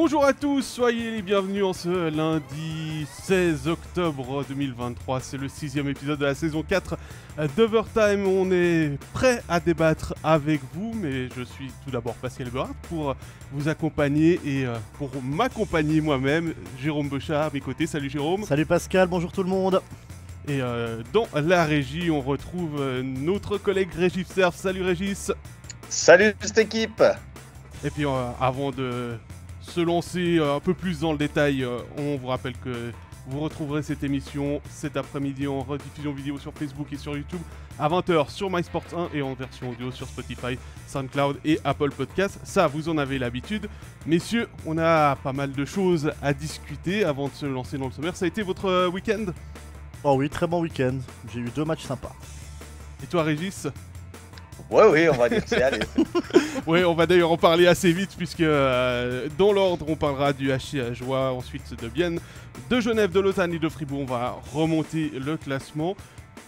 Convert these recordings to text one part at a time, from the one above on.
Bonjour à tous, soyez les bienvenus en ce lundi 16 octobre 2023. C'est le sixième épisode de la saison 4 d'Overtime. On est prêt à débattre avec vous, mais je suis tout d'abord Pascal Berard pour vous accompagner et euh, pour m'accompagner moi-même, Jérôme Bochard à mes côtés. Salut Jérôme. Salut Pascal, bonjour tout le monde. Et euh, dans la régie, on retrouve euh, notre collègue Régis Serf. Salut Régis. Salut cette équipe. Et puis avant de se lancer euh, un peu plus dans le détail, euh, on vous rappelle que vous retrouverez cette émission cet après-midi en rediffusion vidéo sur Facebook et sur YouTube à 20h sur MySports 1 et en version audio sur Spotify, SoundCloud et Apple Podcast. Ça, vous en avez l'habitude. Messieurs, on a pas mal de choses à discuter avant de se lancer dans le sommaire. Ça a été votre euh, week-end Oh oui, très bon week-end. J'ai eu deux matchs sympas. Et toi, Régis oui, oui, on va dire c'est allé. oui, on va d'ailleurs en parler assez vite puisque euh, dans l'ordre, on parlera du HC Joie, ensuite de Bienne, de Genève, de Lausanne et de Fribourg. On va remonter le classement.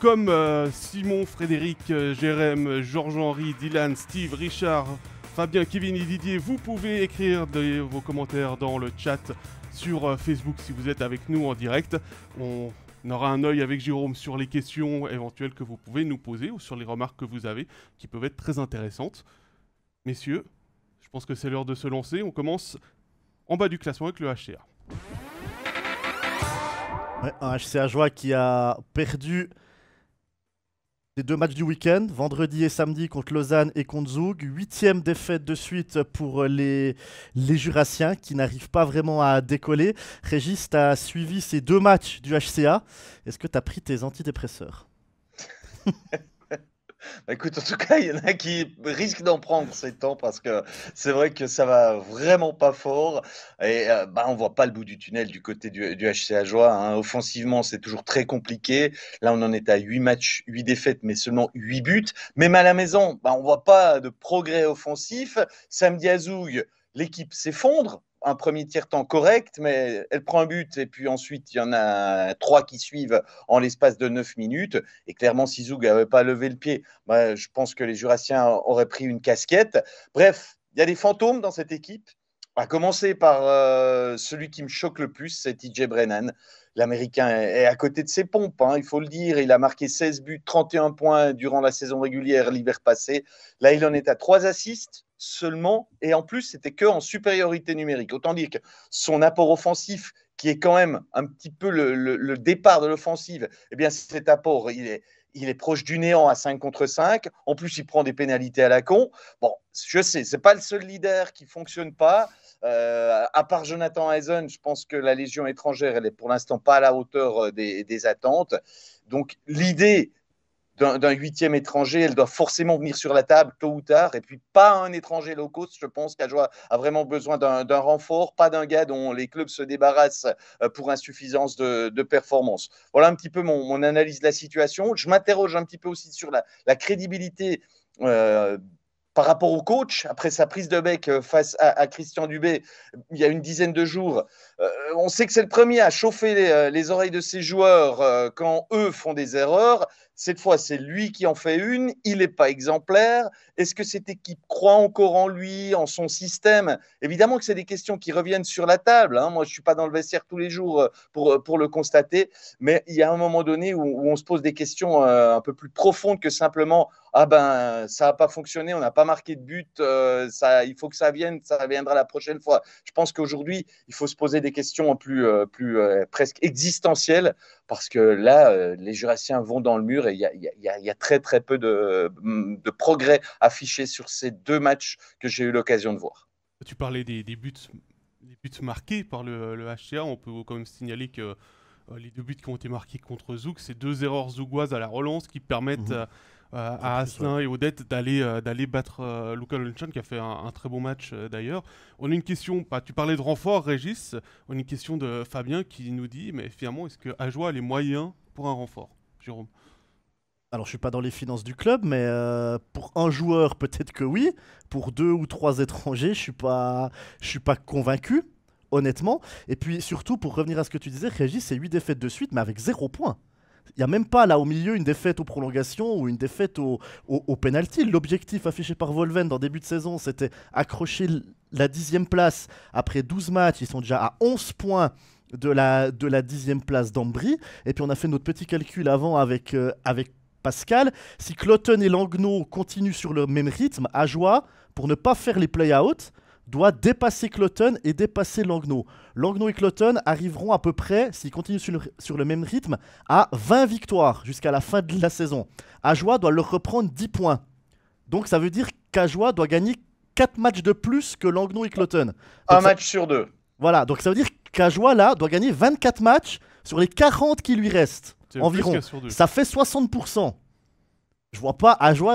Comme euh, Simon, Frédéric, euh, Jérém, Georges-Henri, Dylan, Steve, Richard, Fabien, Kevin et Didier, vous pouvez écrire vos commentaires dans le chat sur Facebook si vous êtes avec nous en direct. On on aura un œil avec Jérôme sur les questions éventuelles que vous pouvez nous poser ou sur les remarques que vous avez qui peuvent être très intéressantes. Messieurs, je pense que c'est l'heure de se lancer. On commence en bas du classement avec le HCA. un HCA joie qui a perdu deux matchs du week-end, vendredi et samedi contre Lausanne et contre Zoug. Huitième défaite de suite pour euh, les, les Jurassiens qui n'arrivent pas vraiment à décoller. Régis, tu suivi ces deux matchs du HCA. Est-ce que tu as pris tes antidépresseurs Bah, écoute, en tout cas, il y en a qui risquent d'en prendre ces temps parce que c'est vrai que ça va vraiment pas fort. Et euh, bah, on voit pas le bout du tunnel du côté du, HC à hein. Offensivement, c'est toujours très compliqué. Là, on en est à 8 matchs, 8 défaites, mais seulement 8 buts. Même à la maison, bah, on voit pas de progrès offensif. Samedi à l'équipe s'effondre un premier tiers-temps correct, mais elle prend un but et puis ensuite il y en a trois qui suivent en l'espace de neuf minutes. Et clairement, si Zoug n'avait pas levé le pied, bah, je pense que les Jurassiens auraient pris une casquette. Bref, il y a des fantômes dans cette équipe. À commencer par euh, celui qui me choque le plus, c'est TJ Brennan. L'Américain est à côté de ses pompes, hein, il faut le dire. Il a marqué 16 buts, 31 points durant la saison régulière l'hiver passé. Là, il en est à 3 assists seulement, et en plus, c'était que en supériorité numérique. Autant dire que son apport offensif, qui est quand même un petit peu le, départ de l'offensive, eh bien, cet apport, il est, il est proche du néant à 5 contre 5. En plus, il prend des pénalités à la con. Bon, je sais, c'est pas le seul leader qui fonctionne pas. Euh, à part Jonathan Eisen, je pense que la Légion étrangère, elle est pour l'instant pas à la hauteur euh, des, des attentes. Donc, l'idée, d'un huitième étranger, elle doit forcément venir sur la table tôt ou tard. Et puis, pas un étranger low cost, je pense, qu'Ajoa a vraiment besoin d'un renfort, pas d'un gars dont les clubs se débarrassent euh, pour insuffisance de, performance. Voilà un petit peu mon, analyse de la situation. Je m'interroge un petit peu aussi sur la, crédibilité. Euh, par rapport au coach, après sa prise de bec euh, face à, Christian Dubé il y a une dizaine de jours, on sait que c'est le premier à chauffer les, oreilles de ses joueurs quand eux font des erreurs. Cette fois, c'est lui qui en fait une, il n'est pas exemplaire. Est-ce que cette équipe croit encore en lui, en son système Évidemment que c'est des questions qui reviennent sur la table. Hein. Moi, je ne suis pas dans le vestiaire tous les jours euh, pour, euh, pour le constater, mais il y a un moment donné où, on se pose des questions euh, un peu plus profondes que simplement ah ben ça n'a pas fonctionné, on n'a pas marqué de but, ça, il faut que ça vienne, ça viendra la prochaine fois. Je pense qu'aujourd'hui, il faut se poser des questions hein, plus, plus presque existentielles parce que là, les Jurassiens vont dans le mur il y, a, très très peu de, progrès affichés sur ces deux matchs que j'ai eu l'occasion de voir. Tu parlais des, buts, buts marqués par le, le, HCA. On peut quand même signaler que euh, les deux buts qui ont été marqués contre Zouk, c'est deux erreurs zougoises à la relance qui permettent mhm. euh, à Asselin et Odette d'aller euh, battre Luca Luka qui a fait un, très bon match d'ailleurs. On a une question, bah, tu parlais de renfort Régis, on a une question de Fabien qui nous dit mais finalement est-ce que Ajoa a les moyens pour un renfort Jérôme alors je suis pas dans les finances du club, mais euh, pour un joueur peut-être que oui. Pour deux ou trois étrangers, je suis pas, je suis pas convaincu, honnêtement. Et puis surtout pour revenir à ce que tu disais, Régis, c'est huit défaites de suite, mais avec zéro point. Il n'y a même pas là au milieu une défaite aux prolongations ou une défaite au, au, penalty. L'objectif affiché par Volven dans début de saison, c'était accrocher la dixième place. Après 12 matchs, ils sont déjà à 11 points de la, de la dixième place d'Ambry. Et puis on a fait notre petit calcul avant avec, euh, avec Pascal, si Clotten et Langno continuent sur le même rythme, Ajoie, pour ne pas faire les play-outs, doit dépasser Clotten et dépasser Langnau. Langnau et Clotten arriveront à peu près, s'ils continuent sur le, même rythme, à 20 victoires jusqu'à la fin de la saison. Ajoie doit leur reprendre 10 points. Donc ça veut dire qu'Ajoie doit gagner 4 matchs de plus que Langnau et Clotten. Un match sur deux. Voilà, donc ça veut dire qu'Ajoie, là, doit gagner 24 matchs sur les 40 qui lui restent environ. Ça fait 60%. Je vois pas à jouer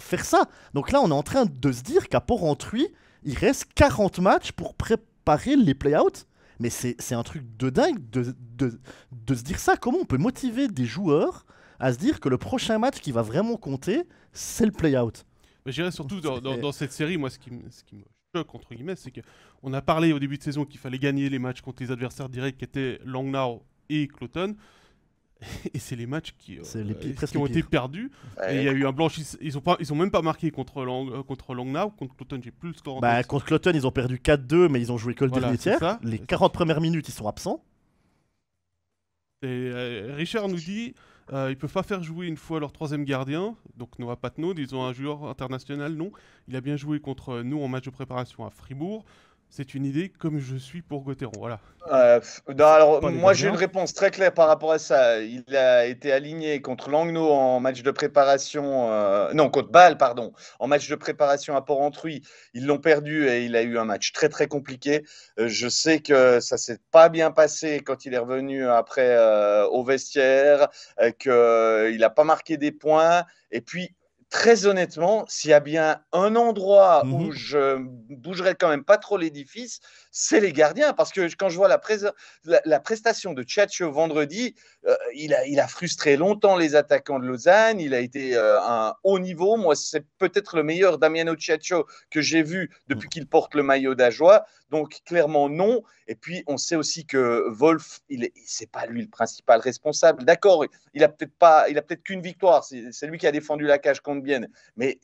faire ça. Donc là, on est en train de se dire qu'à port antruy il reste 40 matchs pour préparer les play-outs. Mais c'est un truc de dingue de, de, de, se dire ça. Comment on peut motiver des joueurs à se dire que le prochain match qui va vraiment compter, c'est le play-out Mais j'irais surtout dans, cette série, moi, ce qui, ce qui me choque, entre guillemets, c'est qu'on a parlé au début de saison qu'il fallait gagner les matchs contre les adversaires directs qui étaient Langnau et Cloton. et c'est les matchs qui, euh, qui ont été perdus. Et il y a eu un blanchi. Ils ont pas, ils ont même pas marqué contre Long, euh, contre Langnau, contre Cloton. J'ai plus le score. Bah, contre Cloton, ils ont perdu 4-2, mais ils ont joué que le dernier Les 40 premières minutes, ils sont absents. Et euh, Richard nous dit, euh, ils peuvent pas faire jouer une fois leur troisième gardien, donc Noah Patnaud. Ils ont un joueur international, non. Il a bien joué contre nous en match de préparation à Fribourg c'est une idée comme je suis pour Gauthieron. Voilà. Euh, alors, moi, j'ai une réponse très claire par rapport à ça. Il a été aligné contre Langnau en match de préparation, euh, non, contre Bâle, pardon, en match de préparation à Port-Entruy. Ils l'ont perdu et il a eu un match très, très compliqué. Euh, je sais que ça s'est pas bien passé quand il est revenu après au vestiaire, qu'il n'a pas marqué des points. Et puis, très honnêtement, s'il y a bien un endroit mmh où je bougerais quand même pas trop l'édifice, c'est les gardiens. Parce que quand je vois la, prestation de Tchatcho vendredi, euh, il, a, frustré longtemps les attaquants de Lausanne. Il a été à euh, un haut niveau. Moi, c'est peut-être le meilleur Damiano Tchatcho que j'ai vu depuis mmh. qu'il porte le maillot d'Ajoie. Donc, clairement, non. Et puis, on sait aussi que Wolf, il c'est pas lui le principal responsable. D'accord, il a peut-être peut-être qu'une victoire. C'est lui qui a défendu la cage contre mais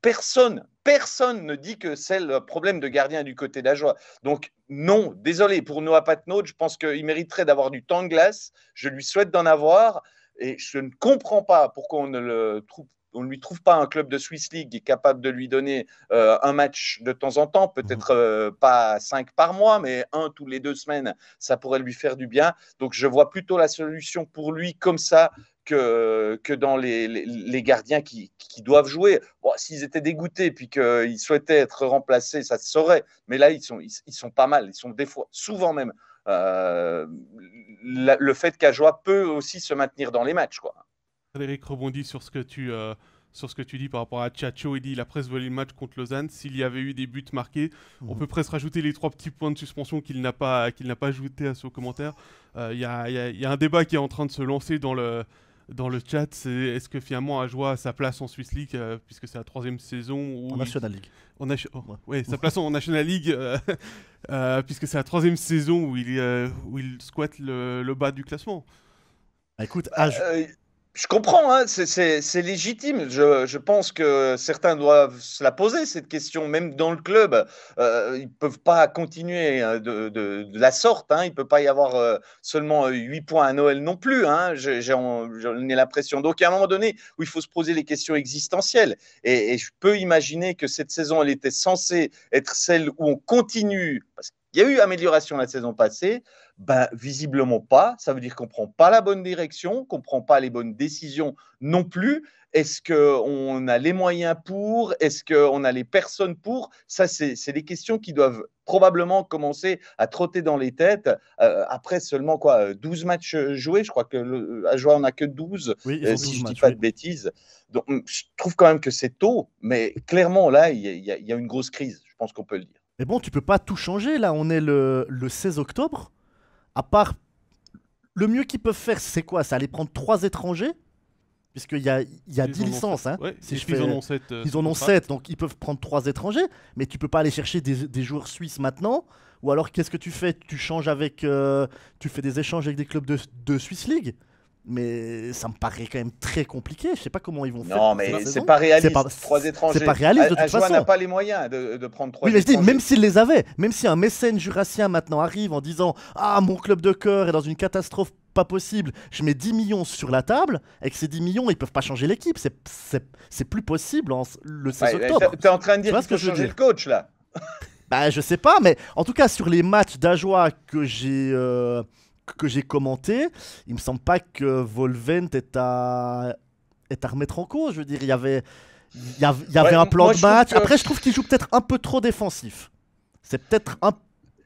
personne, personne ne dit que c'est le problème de gardien du côté d'Ajoie. Donc, non, désolé, pour Noah Patnaud, je pense qu'il mériterait d'avoir du temps de glace. Je lui souhaite d'en avoir. Et je ne comprends pas pourquoi on ne le trouve on ne lui trouve pas un club de Swiss League capable de lui donner euh, un match de temps en temps, peut-être mhm. euh, pas cinq par mois, mais un tous les deux semaines, ça pourrait lui faire du bien. Donc je vois plutôt la solution pour lui comme ça que, que dans les, gardiens qui, doivent jouer. Bon, S'ils étaient dégoûtés puis qu'ils souhaitaient être remplacés, ça se saurait. Mais là, ils sont, ils, sont pas mal. Ils sont des fois, souvent même. Euh, le fait qu'Ajoa peut aussi se maintenir dans les matchs. Quoi. Frédéric rebondit sur ce que tu euh, sur ce que tu dis par rapport à Chacho. Il dit la a presque volé le match contre Lausanne. S'il y avait eu des buts marqués, on mhm. peut presque rajouter les trois petits points de suspension qu'il n'a pas qu'il n'a pas ajouté à ce commentaire. Euh, il y, a, un débat qui est en train de se lancer dans le dans le chat. C'est est-ce que finalement Ajoa a sa place en Swiss League euh, puisque c'est la troisième saison en National League. On oh, sa place en National League puisque c'est la troisième saison où il où il squatte le, bas du classement. Bah, écoute, je comprends, hein, c'est légitime. Je, pense que certains doivent se la poser, cette question, même dans le club. Euh, ils ne peuvent pas continuer hein, de, la sorte. Hein. Il ne peut pas y avoir euh, seulement 8 euh, points à Noël non plus. Hein. J'en ai, l'impression. Donc, à un moment donné, où il faut se poser les questions existentielles. Et, je peux imaginer que cette saison, elle était censée être celle où on continue, parce il y a eu amélioration la saison passée ben, Visiblement pas. Ça veut dire qu'on prend pas la bonne direction, qu'on prend pas les bonnes décisions non plus. Est-ce qu'on a les moyens pour Est-ce qu'on a les personnes pour Ça, c'est des questions qui doivent probablement commencer à trotter dans les têtes euh, après seulement quoi 12 euh, matchs euh, joués. Je crois que à jouer, on n'a que 12, si je ne dis pas de bêtises. Donc, je trouve quand même que c'est tôt, mais clairement, là, il y, y a une grosse crise. Je pense qu'on peut le dire. Mais eh bon, tu peux pas tout changer. Là, on est le, 16 octobre. À part. Le mieux qu'ils peuvent faire, c'est quoi C'est aller prendre trois étrangers Puisqu'il y a, y a 10 licences. Hein. si je euh, ils en ont 7. ils ont 7, donc ils peuvent prendre trois étrangers. Mais tu peux pas aller chercher des, joueurs suisses maintenant. Ou alors, qu'est-ce que tu fais Tu changes avec. Euh, tu fais des échanges avec des clubs de, de Swiss League mais ça me paraît quand même très compliqué. Je sais pas comment ils vont faire. Non, mais c'est pas réaliste. trois étrangers. C'est pas réaliste de ah, toute façon. façon. n'a pas les moyens de, prendre trois. Oui, mais je dis, même s'ils les avaient, même si un mécène jurassien maintenant arrive en disant Ah, mon club de cœur est dans une catastrophe pas possible, je mets 10 millions sur la table, avec ces 10 millions, ils peuvent pas changer l'équipe. C'est plus possible en, le 16 ouais, octobre. es en train de dire qu'il faut que changer le coach là Bah, je sais pas, mais en tout cas, sur les matchs d'Ajoie que j'ai. Euh, que j'ai commenté, il me semble pas que Volvent est à, est à remettre en cause. Je veux dire, il y avait, il y avait, un plan de match. Après, je trouve qu'il joue peut-être un peu trop défensif. C'est peut-être un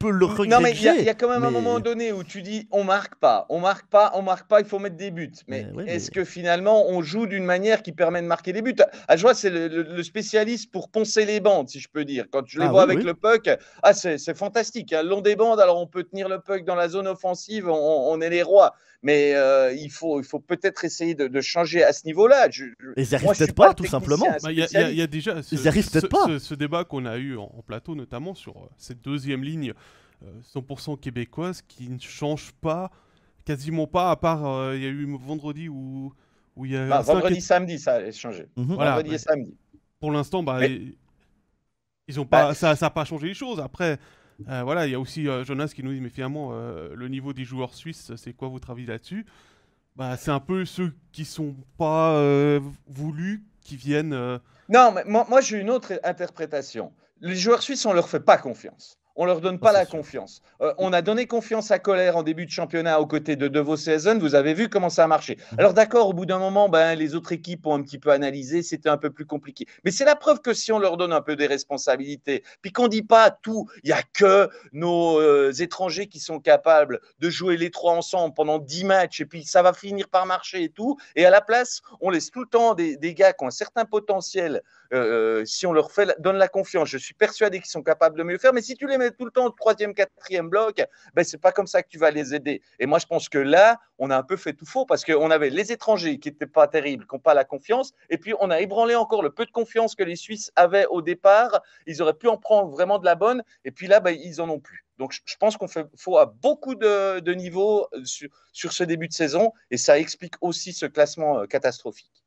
non, mais il y, a quand même un moment donné où tu dis on marque pas, on marque pas, on marque pas, il faut mettre des buts. Mais, est-ce que finalement on joue d'une manière qui permet de marquer des buts ah, joie c'est le, spécialiste pour poncer les bandes, si je peux dire. Quand je les ah vois avec le puck, ah, c'est fantastique. Hein. Long des bandes, alors on peut tenir le puck dans la zone offensive, on, est les rois. Mais euh, il faut, il faut peut-être essayer de, changer à ce niveau-là. Ils arrivent peut-être pas, tout simplement. Bah, il y, a déjà ce, ce, débat qu'on a eu en, plateau, notamment sur euh, cette deuxième ligne 100% euh, québécoise qui ne change pas, quasiment pas, à part euh, il y a eu vendredi où, où il y a. Bah, vendredi, samedi, ça a changé. Mhm. vendredi samedi. Pour l'instant, bah, ils ont pas, bah, ça n'a pas changé les choses. Après. Euh, voilà, il y a aussi Jonas qui nous dit, mais finalement, le niveau des joueurs suisses, c'est quoi votre avis là-dessus bah, C'est un peu ceux qui sont pas voulus, qui viennent... Non, mais moi, moi j'ai une autre interprétation. Les joueurs suisses, on leur fait pas confiance on leur donne pas ah, la confiance. Euh, on a donné confiance à Colère en début de championnat aux côtés de Devo Saison. Vous avez vu comment ça a marché. Mhm. Alors d'accord, au bout d'un moment, ben, les autres équipes ont un petit peu analysé, c'était un peu plus compliqué. Mais c'est la preuve que si on leur donne un peu des responsabilités, puis qu'on dit pas tout, il y a que nos euh, étrangers qui sont capables de jouer les trois ensemble pendant 10 matchs, et puis ça va finir par marcher et tout. Et à la place, on laisse tout le temps des, des gars qui ont un certain potentiel euh, euh, si on leur fait, donne la confiance, je suis persuadé qu'ils sont capables de mieux faire. Mais si tu les mets tout le temps au troisième, quatrième bloc, ben, ce n'est pas comme ça que tu vas les aider. Et moi, je pense que là, on a un peu fait tout faux parce qu'on avait les étrangers qui n'étaient pas terribles, qui n'ont pas la confiance. Et puis, on a ébranlé encore le peu de confiance que les Suisses avaient au départ. Ils auraient pu en prendre vraiment de la bonne. Et puis là, ben, ils en ont plus. Donc, je pense qu'on fait faux à beaucoup de, de niveaux euh, sur, sur, ce début de saison. Et ça explique aussi ce classement catastrophique.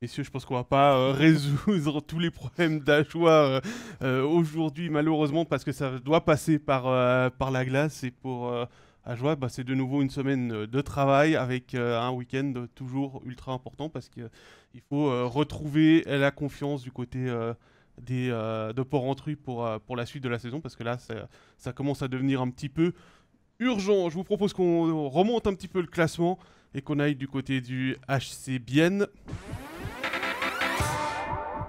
Messieurs, je pense qu'on va pas euh, résoudre tous les problèmes d'Ajoie euh, aujourd'hui, malheureusement, parce que ça doit passer par, euh, par la glace. Et pour Ajoie, bah, c'est de nouveau une semaine de travail avec un week-end toujours ultra important parce qu'il faut retrouver la confiance du côté des, de port rentru pour, pour la suite de la saison, parce que là, ça, ça commence à devenir un petit peu urgent. Je vous propose qu'on remonte un petit peu le classement et qu'on aille du côté du HC Bienne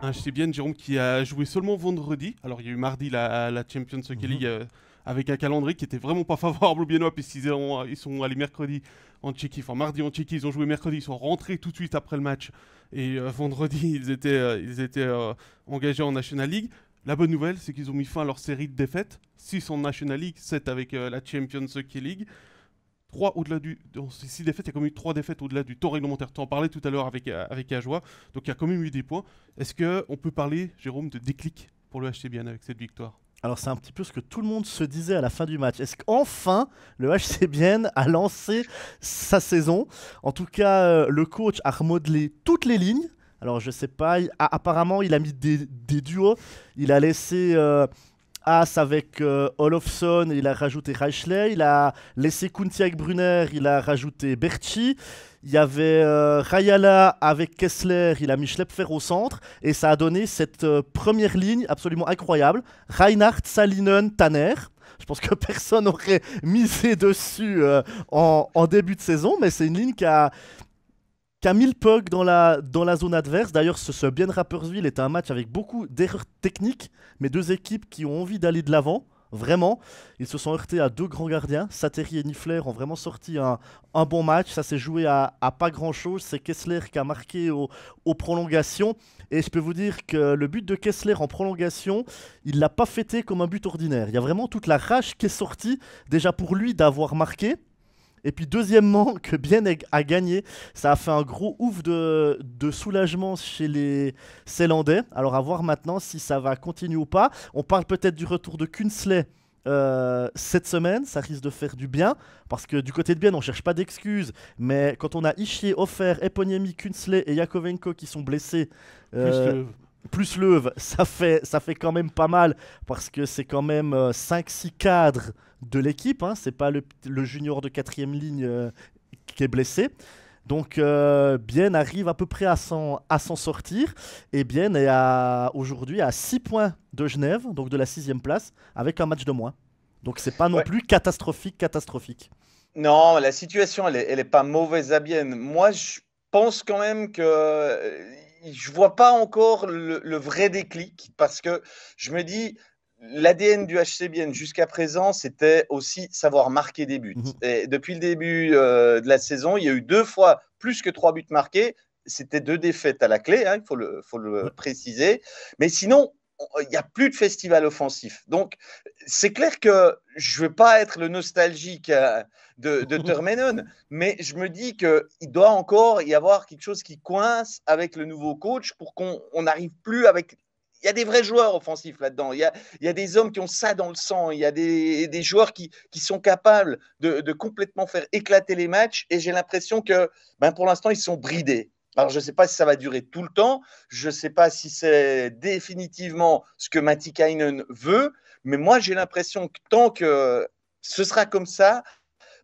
je sais bien Jérôme qui a joué seulement vendredi. Alors il y a eu mardi la, la Champions League mhm. euh, avec un calendrier qui était vraiment pas favorable au Biennois puisqu'ils euh, ils sont allés mercredi en Tchéquie, enfin mardi en Tchéquie, ils ont joué mercredi, ils sont rentrés tout de suite après le match et euh, vendredi ils étaient, engagés en National League. La bonne nouvelle, c'est qu'ils ont mis fin à leur série de défaites, 6 en National League, 7 avec la Champions League. 3 au-delà du. il y a quand eu défaites au-delà du temps réglementaire. Tu en parlais tout à l'heure avec, euh, avec Ajoie, donc il y a quand même eu des points. Est-ce qu'on peut parler, Jérôme, de déclic pour le HC avec cette victoire alors c'est un petit peu ce que tout le monde se disait à la fin du match. Est-ce qu'enfin le HC Bienne a lancé sa saison En tout cas, euh, le coach a remodelé toutes les lignes. Alors je sais pas, apparemment il a mis des, duos, il a laissé euh, As avec euh, Olofsson, il a rajouté Reichley, il a laissé Kunti avec Brunner, il a rajouté Berti. Il y avait euh, Rayala avec Kessler, il a mis Schleppfer au centre, et ça a donné cette euh, première ligne absolument incroyable. Reinhardt, Salinen, Tanner. Je pense que personne n'aurait misé dessus en, début de saison, mais c'est une ligne qui a, Camille Pug dans la, dans la zone adverse. D'ailleurs, ce, Bien Rappersville est un match avec beaucoup d'erreurs techniques, mais deux équipes qui ont envie d'aller de l'avant. Vraiment, ils se sont heurtés à deux grands gardiens. Sateri et Niffler ont vraiment sorti un, bon match. Ça s'est joué à, pas grand-chose. C'est Kessler qui a marqué aux prolongations. Et je peux vous dire que le but de Kessler en prolongation, il ne l'a pas fêté comme un but ordinaire. Il y a vraiment toute la rage qui est sortie, déjà pour lui d'avoir marqué et puis deuxièmement, que Bien a gagné, ça a fait un gros ouf de, soulagement chez les Ceylandais. Alors à voir maintenant si ça va continuer ou pas. On parle peut-être du retour de Kunsley. Euh, cette semaine, ça risque de faire du bien, parce que du côté de bien, on cherche pas d'excuses, mais quand on a Ishier, Offer, Eponiemi, Kunsley et Yakovenko qui sont blessés, plus euh, Leuve, ça fait, ça fait quand même pas mal, parce que c'est quand même 5-6 euh, cadres de l'équipe. Hein. C'est pas le, junior de quatrième ligne euh, qui est blessé. Donc euh, Bien arrive à peu près à s'en, sortir. Et Bien est aujourd'hui à 6 points de Genève, donc de la sixième place, avec un match de moins. Donc c'est pas non plus catastrophique, catastrophique. Non, la situation, elle n'est est pas mauvaise à Bien. Moi, je pense quand même que euh, je vois pas encore le, le vrai déclic parce que je me dis, l'ADN du HCBN jusqu'à présent, c'était aussi savoir marquer des buts. Mhm. Et depuis le début euh, de la saison, il y a eu deux fois plus que trois buts marqués. C'était deux défaites à la clé, hein, il faut le, mhm. préciser. Mais sinon, il n'y a plus de festival offensif. Donc, c'est clair que je ne veux pas être le nostalgique euh, de, de Termenon, mais je me dis qu'il doit encore y avoir quelque chose qui coince avec le nouveau coach pour qu'on n'arrive plus avec il y a des vrais joueurs offensifs là-dedans. Il, y a, des hommes qui ont ça dans le sang. Il y a des, joueurs qui, sont capables de, complètement faire éclater les matchs. Et j'ai l'impression que ben pour l'instant, ils sont bridés. Alors, je ne sais pas si ça va durer tout le temps. Je ne sais pas si c'est définitivement ce que Matti Kynan veut. Mais moi, j'ai l'impression que tant que ce sera comme ça,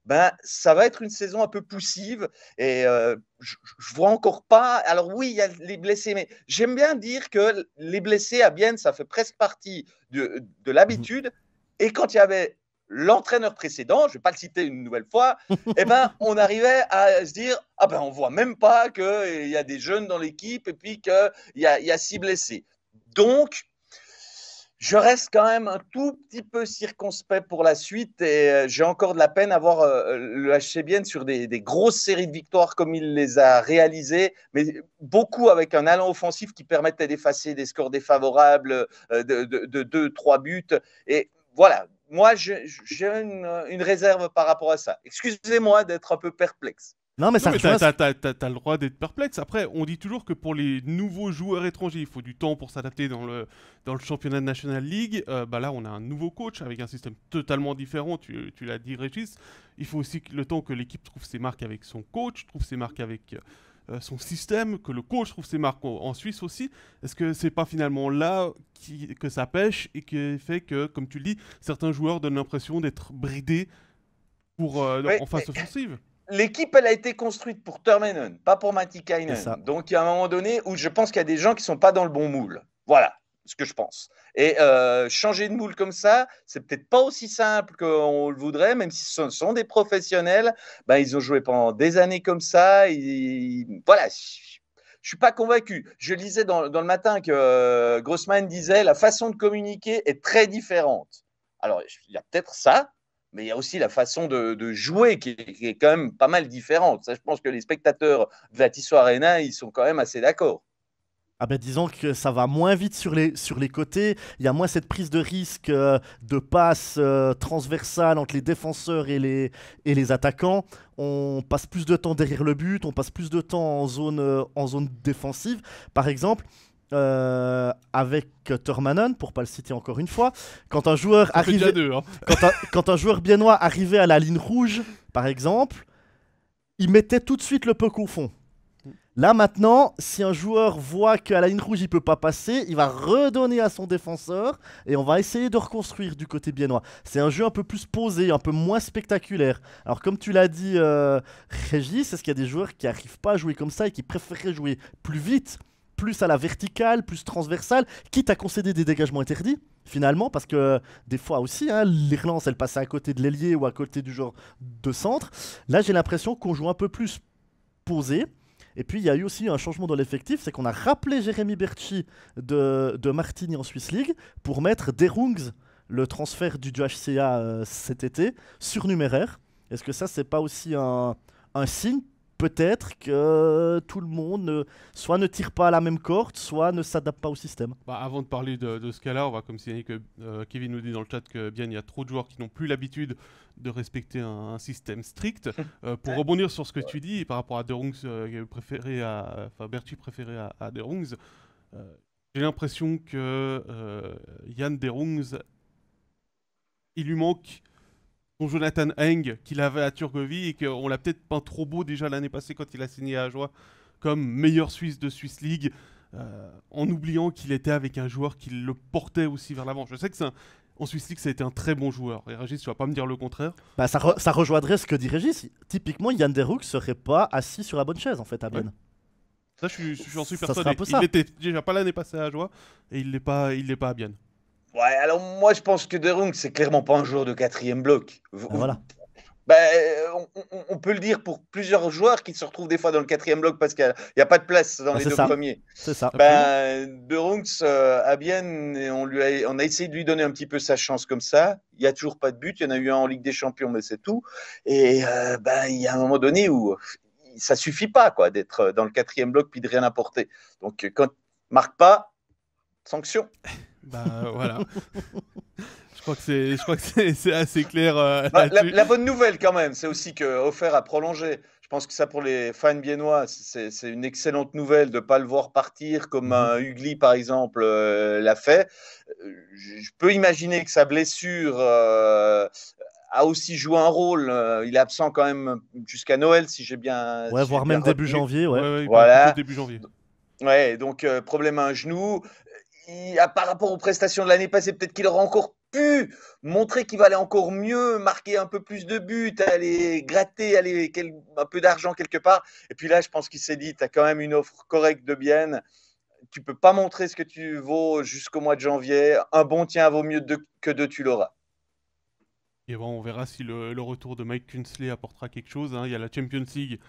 ben, ça va être une saison un peu poussive. Et euh, je, ne vois encore pas. Alors, oui, il y a les blessés, mais j'aime bien dire que les blessés à Bienne, ça fait presque partie de, de l'habitude. Mhm. Et quand il y avait l'entraîneur précédent, je ne vais pas le citer une nouvelle fois, eh ben, on arrivait à se dire ah ben, on ne voit même pas qu'il y a des jeunes dans l'équipe et puis qu'il y a, y a six blessés. Donc, je reste quand même un tout petit peu circonspect pour la suite et euh, j'ai encore de la peine à voir euh, le HC bien sur des, grosses séries de victoires comme il les a réalisées, mais beaucoup avec un allant offensif qui permettait d'effacer des scores défavorables euh, de 2, 3 buts. Et voilà, moi j'ai une réserve par rapport à ça. Excusez-moi d'être un peu perplexe. Non, mais ça tu as le droit d'être perplexe. Après, on dit toujours que pour les nouveaux joueurs étrangers, il faut du temps pour s'adapter dans le, dans le championnat de National League. Euh, bah là, on a un nouveau coach avec un système totalement différent. Tu, tu l'as dit, Régis. Il faut aussi le temps que l'équipe trouve ses marques avec son coach, trouve ses marques avec euh, euh, son système, que le coach trouve ses marques en, Suisse aussi. Est-ce que c'est pas finalement là qui, que ça pêche et qui fait que, comme tu le dis, certains joueurs donnent l'impression d'être bridés pour, en face offensive l'équipe, elle a été construite pour Termenon, pas pour Matikainen. Donc, il y a un moment donné où je pense qu'il y a des gens qui ne sont pas dans le bon moule. Voilà ce que je pense. Et euh, changer de moule comme ça, c'est peut-être pas aussi simple qu'on le voudrait, même si ce sont des professionnels. Ben, ils ont joué pendant des années comme ça. voilà, je suis pas convaincu. Je lisais dans, le matin que euh, Grossman disait la façon de communiquer est très différente. Alors, il y a peut-être ça, mais il y a aussi la façon de, jouer qui est, quand même pas mal différente. Ça, je pense que les spectateurs de la Tissot Arena, ils sont quand même assez d'accord. Ah ben disons que ça va moins vite sur les, sur les côtés, il y a moins cette prise de risque euh, de passe euh, transversale entre les défenseurs et les, et les attaquants. On passe plus de temps derrière le but, on passe plus de temps en zone, euh, en zone défensive. Par exemple, euh, avec Thurmanon, pour pas le citer encore une fois, quand un joueur arrivait, hein. quand, un, joueur biennois arrivait à la ligne rouge, par exemple, il mettait tout de suite le puck au fond. Là maintenant, si un joueur voit qu'à la ligne rouge il peut pas passer, il va redonner à son défenseur et on va essayer de reconstruire du côté biennois. C'est un jeu un peu plus posé, un peu moins spectaculaire. Alors comme tu l'as dit, euh, Régis, est-ce qu'il y a des joueurs qui n'arrivent pas à jouer comme ça et qui préféreraient jouer plus vite plus à la verticale, plus transversale, quitte à concéder des dégagements interdits finalement, parce que euh, des fois aussi, hein, l'Irlande, elle passait à côté de l'ailier ou à côté du genre de centre. Là, j'ai l'impression qu'on joue un peu plus posé. Et puis, il y a eu aussi un changement dans l'effectif, c'est qu'on a rappelé Jérémy Berchi de, de Martigny en Swiss League pour mettre Derungs, le transfert du, du HCA euh, cet été, surnuméraire. Est-ce que ça, c'est pas aussi un signe peut-être que tout le monde euh, soit ne tire pas à la même corde, soit ne s'adapte pas au système. Bah, avant de parler de, ce cas-là, on va comme si euh, Kevin nous dit dans le chat que bien il y a trop de joueurs qui n'ont plus l'habitude de respecter un, système strict. Euh, pour rebondir sur ce que tu dis par rapport à Derungs préféré à, enfin préféré à, à j'ai l'impression que Yann Derungs, il lui manque son Jonathan Heng qu'il avait à Turgovie et qu'on l'a peut-être peint trop beau déjà l'année passée quand il a signé à joie comme meilleur Suisse de Swiss League, euh, en oubliant qu'il était avec un joueur qui le portait aussi vers l'avant. Je sais que c'est En Swiss League, ça a été un très bon joueur. Et Régis, tu vas pas me dire le contraire. Bah, ça, rejoindrait ce que dit Régis. Typiquement, Yann ne serait pas assis sur la bonne chaise, en fait, à ben Ça, je suis, suis en Il était déjà pas l'année passée à Joie et il n'est pas, il l'est pas à Bienne. Ouais, alors moi je pense que De c'est clairement pas un joueur de quatrième bloc. Ah, voilà. Ben, on, peut le dire pour plusieurs joueurs qui se retrouvent des fois dans le quatrième bloc parce qu'il n'y a, pas de place dans ben, les deux premiers. C'est ça. Bah, de Runks euh, à on, lui a, on a essayé de lui donner un petit peu sa chance comme ça. Il n'y a toujours pas de but. Il y en a eu un en Ligue des Champions, mais c'est tout. Et euh, il y a un moment donné où ça suffit pas quoi d'être dans le quatrième bloc puis de rien apporter. Donc quand ne marque pas, sanction. Bah, voilà. je crois que c'est, assez clair. Euh, bah, la, bonne nouvelle quand même, c'est aussi que offert a prolongé. Je pense que ça pour les fans biennois, c'est, une excellente nouvelle de pas le voir partir comme mhm. un Hugli par exemple euh, l'a fait. Euh, je peux imaginer que sa blessure a aussi joué un rôle. Il est absent quand même jusqu'à Noël, si j'ai bien. Ouais, voire même début janvier. Ouais. voilà. Début janvier. Ouais, donc problème à un genou par rapport aux prestations de l'année passée, peut-être qu'il aura encore pu montrer qu'il valait encore mieux, marquer un peu plus de buts, aller gratter, aller un peu d'argent quelque part. Et puis là, je pense qu'il s'est dit, tu as quand même une offre correcte de Bienne. Tu peux pas montrer ce que tu vaux jusqu'au mois de janvier. Un bon tien vaut mieux que deux, tu l'auras. Et bon, on verra si le, retour de Mike Kinsley apportera quelque chose. Hein. Il y a la Champions League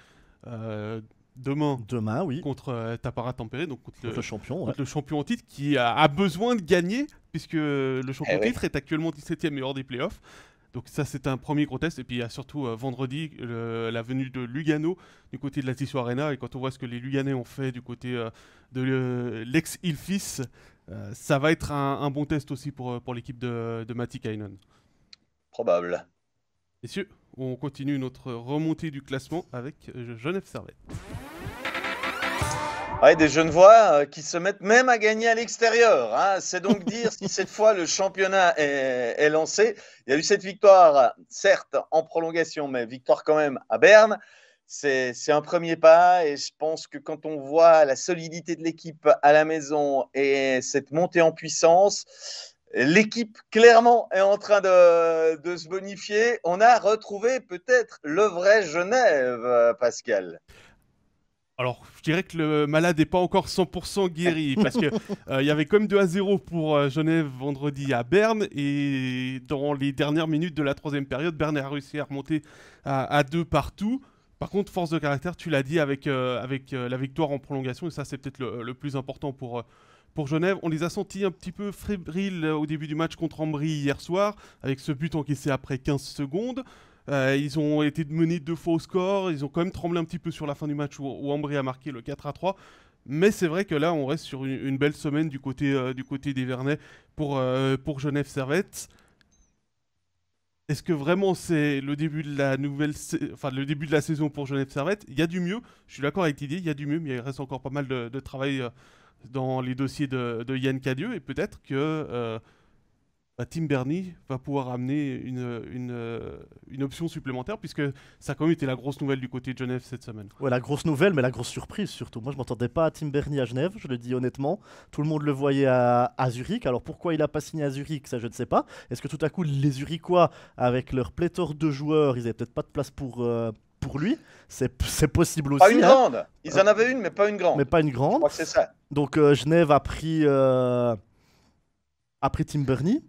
euh, demain. Demain, oui. Contre euh, Tapara Tempéré, donc contre, le, champion. le champion en titre qui a, besoin de gagner, puisque le champion eh en titre est actuellement 17ème et hors des playoffs. Donc ça, c'est un premier gros test. Et puis il y a surtout euh, vendredi la venue de Lugano du côté de la Tissot Arena. Et quand on voit ce que les Luganais ont fait du côté euh, de l'ex-Ilfis, ça va être un, bon test aussi pour, pour l'équipe de, de Kainon. Probable. Messieurs on continue notre remontée du classement avec euh, Genève Servette. Ouais, des Genevois euh, qui se mettent même à gagner à l'extérieur. Hein. C'est donc dire si cette fois le championnat est, est, lancé. Il y a eu cette victoire, certes en prolongation, mais victoire quand même à Berne. C'est un premier pas et je pense que quand on voit la solidité de l'équipe à la maison et cette montée en puissance, L'équipe, clairement, est en train de, se bonifier. On a retrouvé peut-être le vrai Genève, Pascal. Alors, je dirais que le malade n'est pas encore 100% guéri, parce qu'il euh, il y avait comme 2 à 0 pour euh, Genève vendredi à Berne, et dans les dernières minutes de la troisième période, Berne a réussi à remonter à, 2 partout. Par contre, force de caractère, tu l'as dit, avec, euh, avec la victoire en prolongation, et ça c'est peut-être le, le, plus important pour pour Genève. On les a sentis un petit peu fébriles euh, au début du match contre Ambry hier soir, avec ce but encaissé après 15 secondes. Euh, ils ont été menés deux fois au score, ils ont quand même tremblé un petit peu sur la fin du match où, où Ambry a marqué le 4 à 3. Mais c'est vrai que là, on reste sur une, belle semaine du côté, euh, du côté des Vernets pour, pour Genève Servette. Est-ce que vraiment c'est le début de la nouvelle, enfin le début de la saison pour Genève Servette Il y a du mieux. Je suis d'accord avec Didier, il y a du mieux, mais il reste encore pas mal de, de travail dans les dossiers de, de Yann Cadieux et peut-être que euh, bah, Tim Bernie va pouvoir amener une, euh, une, option supplémentaire puisque ça a quand même été la grosse nouvelle du côté de Genève cette semaine. Ouais, la grosse nouvelle, mais la grosse surprise surtout. Moi, je ne m'attendais pas à Tim Bernie à Genève, je le dis honnêtement. Tout le monde le voyait à, Zurich. Alors pourquoi il n'a pas signé à Zurich, ça je ne sais pas. Est-ce que tout à coup, les Zurichois, avec leur pléthore de joueurs, ils n'avaient peut-être pas de place pour. Euh, pour lui, c'est possible aussi. une hein. grande Ils en euh, avaient une, mais pas une grande. Mais pas une grande. c'est ça. Donc euh, Genève a pris, euh, a pris Tim bernie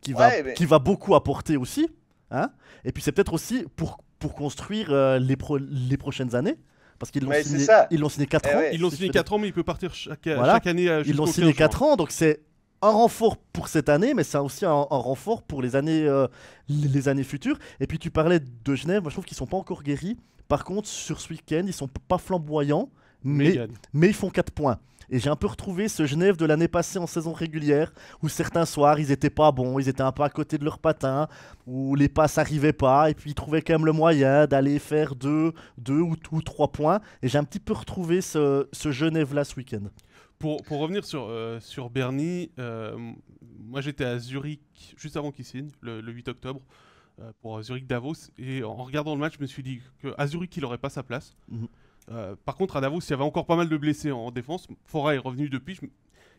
qui, va, qui va beaucoup apporter aussi. Hein Et puis c'est peut-être aussi pour, pour construire les, pro les prochaines années. Parce qu'ils l'ont signé, ils l'ont signé 4 eh ans. Ils l'ont signé 4 ans, mais il peut partir chaque, année. Ils l'ont signé 4 ans, donc c'est un renfort pour cette année, mais c'est aussi un, renfort pour les années, euh, les années futures. Et puis tu parlais de Genève, moi je trouve qu'ils sont pas encore guéris. Par contre, sur ce week-end, ils sont pas flamboyants, mais, mais, ils font 4 points. Et j'ai un peu retrouvé ce Genève de l'année passée en saison régulière, où certains soirs, ils étaient pas bons, ils étaient un peu à côté de leur patin, où les passes arrivaient pas, et puis ils trouvaient quand même le moyen d'aller faire 2 deux, deux ou, 3 trois points. Et j'ai un petit peu retrouvé ce, ce Genève-là ce week-end pour, revenir sur, euh, sur Bernie, euh, moi j'étais à Zurich juste avant qu'il signe, le, 8 octobre, euh, pour Zurich-Davos. Et en regardant le match, je me suis dit qu'à Zurich, il n'aurait pas sa place. Mhm. par contre, à Davos, il y avait encore pas mal de blessés en, défense. Fora est revenu depuis.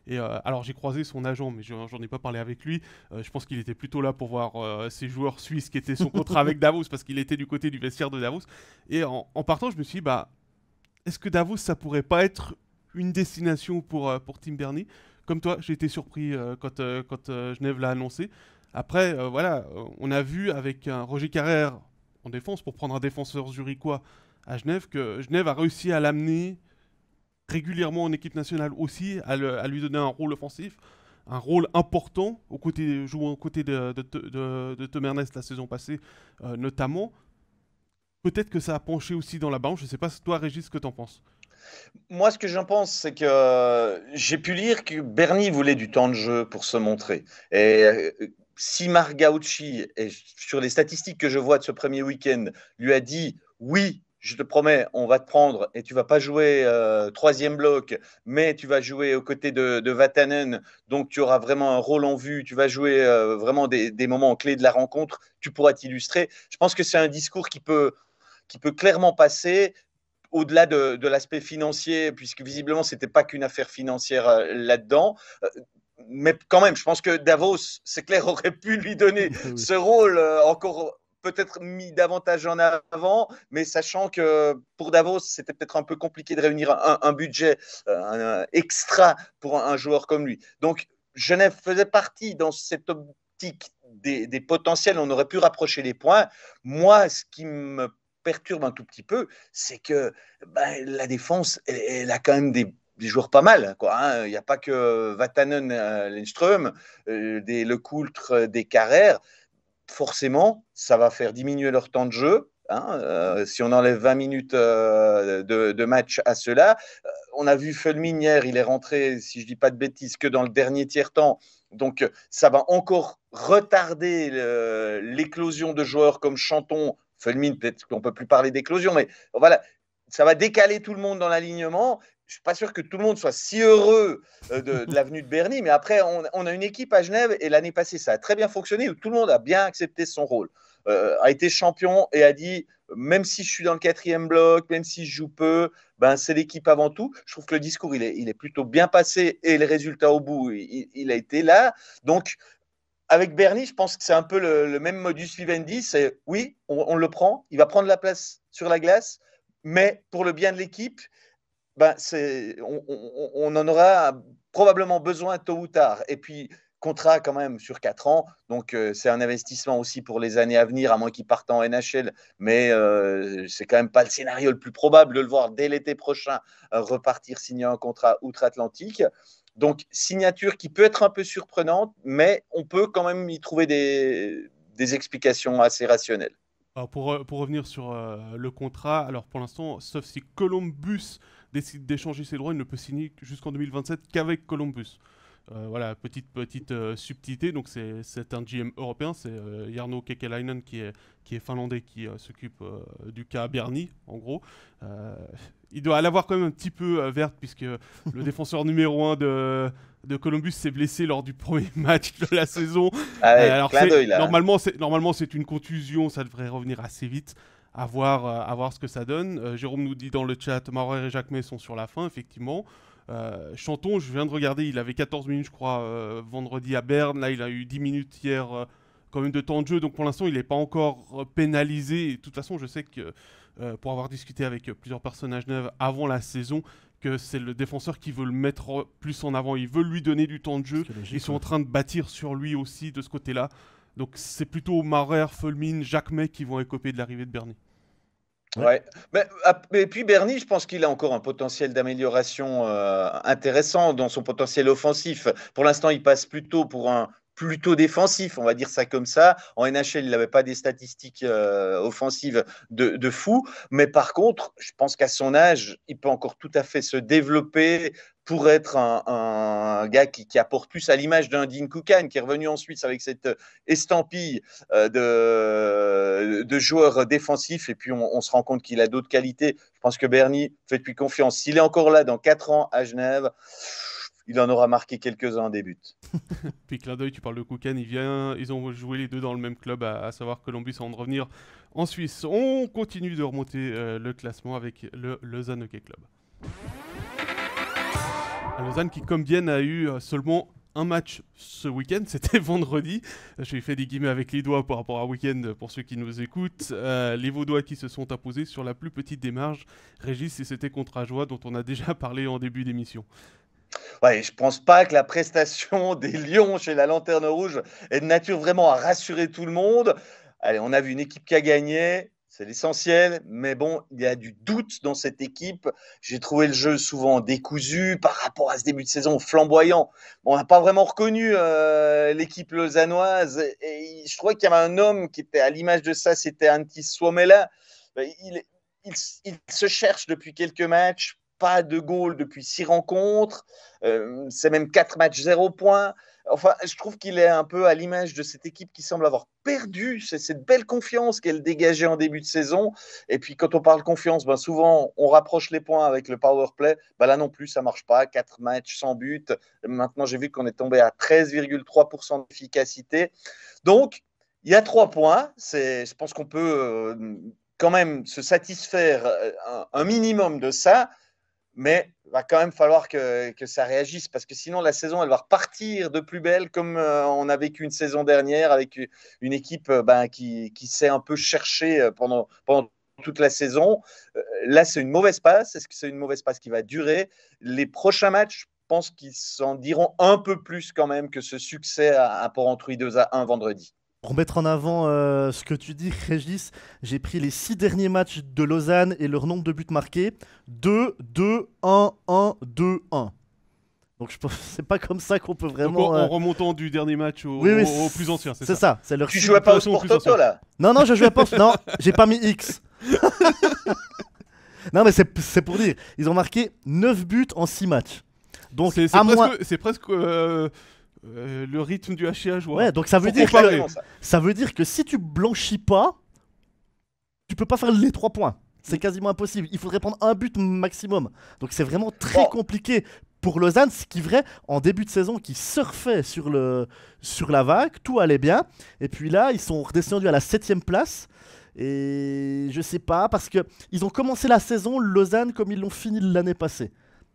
Et alors j'ai croisé son agent, mais j'en ai pas parlé avec lui. je pense qu'il était plutôt là pour voir ses joueurs suisses qui étaient son contrat avec Davos, parce qu'il était du côté du vestiaire de Davos. Et en, partant, je me suis dit, bah, est-ce que Davos, ça pourrait pas être une destination pour, euh, pour Tim Bernie. Comme toi, j'ai été surpris euh, quand, euh, quand Genève l'a annoncé. Après, voilà, on a vu avec un Roger Carrère en défense, pour prendre un défenseur zurichois à Genève, que Genève a réussi à l'amener régulièrement en équipe nationale aussi, à, lui donner un rôle offensif, un rôle important, jouant aux côtés de, de, de, la saison passée notamment. Peut-être que ça a penché aussi dans la balance, je ne sais pas toi Régis ce que tu en penses. Moi, ce que j'en pense, c'est que euh, j'ai pu lire que Bernie voulait du temps de jeu pour se montrer. Et euh, si Margauchi, et sur les statistiques que je vois de ce premier week-end, lui a dit oui, je te promets, on va te prendre et tu vas pas jouer euh, troisième bloc, mais tu vas jouer aux côtés de, Vatanen, donc tu auras vraiment un rôle en vue, tu vas jouer vraiment des, des, moments clés de la rencontre, tu pourras t'illustrer. Je pense que c'est un discours qui peut, qui peut clairement passer, au-delà de, l'aspect financier, puisque visiblement, ce n'était pas qu'une affaire financière euh, là-dedans euh, mais quand même, je pense que Davos, c'est clair, aurait pu lui donner ce rôle euh, encore peut-être mis davantage en avant, mais sachant que pour Davos, c'était peut-être un peu compliqué de réunir un, budget extra pour un, joueur comme lui. Donc, Genève faisait partie dans cette optique des, des potentiels, on aurait pu rapprocher les points. Moi, ce qui me perturbe un tout petit peu, c'est que ben, la défense, elle, a quand même des, joueurs pas mal. Hein, hein. Il n'y a pas que Vatanen, euh, Lindström, euh, des Lecoultre, euh, des Forcément, ça va faire diminuer leur temps de jeu. Hein, si on enlève 20 minutes de, match à cela, là on a vu Fulmin hier, il est rentré, si je ne dis pas de bêtises, que dans le dernier tiers-temps. Donc ça va encore retarder l'éclosion de joueurs comme Chanton Fulmin, peut-être qu'on ne peut plus parler d'éclosion, mais voilà, ça va décaler tout le monde dans l'alignement. Je ne suis pas sûr que tout le monde soit si heureux euh, de, l'avenue de Bernie, mais après, on, a une équipe à Genève et l'année passée, ça a très bien fonctionné, où tout le monde a bien accepté son rôle, euh, a été champion et a dit, même si je suis dans le quatrième bloc, même si je joue peu, ben, c'est l'équipe avant tout. Je trouve que le discours, il est, il est plutôt bien passé et le résultat au bout, il, il a été là. Donc, avec Bernie, je pense que c'est un peu le, même modus vivendi. C'est oui, on, le prend, il va prendre la place sur la glace, mais pour le bien de l'équipe, ben c'est, on, en aura probablement besoin tôt ou tard. Et puis contrat quand même sur 4 ans, donc euh, c'est un investissement aussi pour les années à venir, à moins qu'il parte en NHL. Mais ce euh, c'est quand même pas le scénario le plus probable de le voir dès l'été prochain euh, repartir signer un contrat outre-Atlantique. Donc, signature qui peut être un peu surprenante, mais on peut quand même y trouver des, explications assez rationnelles. pour, euh, pour, revenir sur euh, le contrat, alors pour l'instant, sauf si Columbus décide d'échanger ses droits, il ne peut signer jusqu'en 2027 qu'avec Columbus. Euh, voilà, petite, petite subtilité. Donc, c'est un GM européen, c'est Jarno Kekelainen qui est, qui est finlandais, qui s'occupe du cas Bernie, en gros il doit l'avoir quand même un petit peu euh, verte, puisque le défenseur numéro 1 de, de Columbus s'est blessé lors du premier match de la saison. Ah Alors Normalement, c'est, normalement, c'est une contusion, ça devrait revenir assez vite. À voir, euh, ce que ça donne. Euh, Jérôme nous dit dans le chat, Maurer et Jacques-May sont sur la fin, effectivement. Euh, Chanton, je viens de regarder, il avait 14 minutes, je crois, vendredi à Berne. Là, il a eu 10 minutes hier, quand même, de temps de jeu. Donc pour l'instant, il n'est pas encore pénalisé. Et de toute façon, je sais que euh, pour avoir discuté avec plusieurs personnages neufs avant la saison, que c'est le défenseur qui veut le mettre plus en avant. il veut lui donner du temps de jeu. Ils sont en train de bâtir sur lui aussi de ce côté-là. Donc c'est plutôt Marer, Fulmin, Jacques May qui vont écoper de l'arrivée de Bernie. Ouais. Mais, et puis Bernie, je pense qu'il a encore un potentiel d'amélioration euh, intéressant dans son potentiel offensif. Pour l'instant, il passe plutôt pour un plutôt défensif, on va dire ça comme ça. En NHL, il n'avait pas des statistiques euh, offensives de, fou, mais par contre, je pense qu'à son âge, il peut encore tout à fait se développer pour être un, gars qui, apporte plus à l'image d'un Dean Koukan, qui est revenu en Suisse avec cette estampille euh, de, de joueur défensif, et puis on, se rend compte qu'il a d'autres qualités. Je pense que Bernie, faites-lui confiance. S'il est encore là dans quatre ans à Genève, il en aura marqué quelques-uns des buts. Puis clin d'œil, tu parles de Koukan, vient, ils ont joué les deux dans le même club, à, savoir Columbus avant de revenir en Suisse. On continue de remonter euh, le classement avec le Lausanne Hockey Club. Lausanne qui, comme bien, a eu euh, seulement un match ce week-end, c'était vendredi. J'ai fait des guillemets avec les doigts par rapport à week-end pour ceux qui nous écoutent. Euh, les Vaudois qui se sont imposés sur la plus petite démarche. Régis, et c'était contre Ajoie dont on a déjà parlé en début d'émission. Ouais, je pense pas que la prestation des Lions chez la Lanterne Rouge est de nature vraiment à rassurer tout le monde. Allez, on a vu une équipe qui a gagné, c'est l'essentiel, mais bon, il y a du doute dans cette équipe. J'ai trouvé le jeu souvent décousu par rapport à ce début de saison flamboyant. On n'a pas vraiment reconnu euh, l'équipe lausannoise et je crois qu'il y avait un homme qui était à l'image de ça, c'était Antti Suomela. Ben, il, il, se cherche depuis quelques matchs, pas de goal depuis six rencontres. Euh, c'est même quatre matchs, zéro point. Enfin, je trouve qu'il est un peu à l'image de cette équipe qui semble avoir perdu cette belle confiance qu'elle dégageait en début de saison. Et puis, quand on parle confiance, ben souvent, on rapproche les points avec le power play. Ben là non plus, ça marche pas. Quatre matchs sans but. Maintenant, j'ai vu qu'on est tombé à 13,3% d'efficacité. Donc, il y a trois points. je pense qu'on peut euh, quand même se satisfaire euh, un minimum de ça mais il va quand même falloir que, ça réagisse parce que sinon la saison elle va repartir de plus belle comme euh, on a vécu une saison dernière avec une équipe euh, ben, qui, s'est un peu cherchée euh, pendant, pendant toute la saison. là c'est une mauvaise passe, est-ce que c'est une mauvaise passe qui va durer Les prochains matchs, je pense qu'ils s'en diront un peu plus quand même que ce succès à, à port 2 à 1 vendredi. Pour mettre en avant euh, ce que tu dis, Régis, j'ai pris les six derniers matchs de Lausanne et leur nombre de buts marqués. 2, 2, 1, 1, 2, 1. Donc je c'est pas comme ça qu'on peut vraiment. en, euh, remontant du dernier match au, plus ancien, c'est ça. ça c'est leur. Tu jouais pas au sport là Non non, je jouais pas. non, j'ai pas mis X. non mais c'est pour dire, ils ont marqué 9 buts en 6 matchs. Donc c'est presque, moins... presque euh, euh, le rythme du HCA Ouais, donc ça veut, dire que, ça. veut dire que si tu blanchis pas, tu peux pas faire les trois points. C'est mm. quasiment impossible. Il faudrait prendre un but maximum. Donc c'est vraiment très compliqué pour Lausanne, ce qui est vrai, en début de saison, qui surfait sur, le, sur la vague, tout allait bien. Et puis là, ils sont redescendus à la 7 place. Et je sais pas, parce qu'ils ont commencé la saison Lausanne comme ils l'ont fini l'année passée.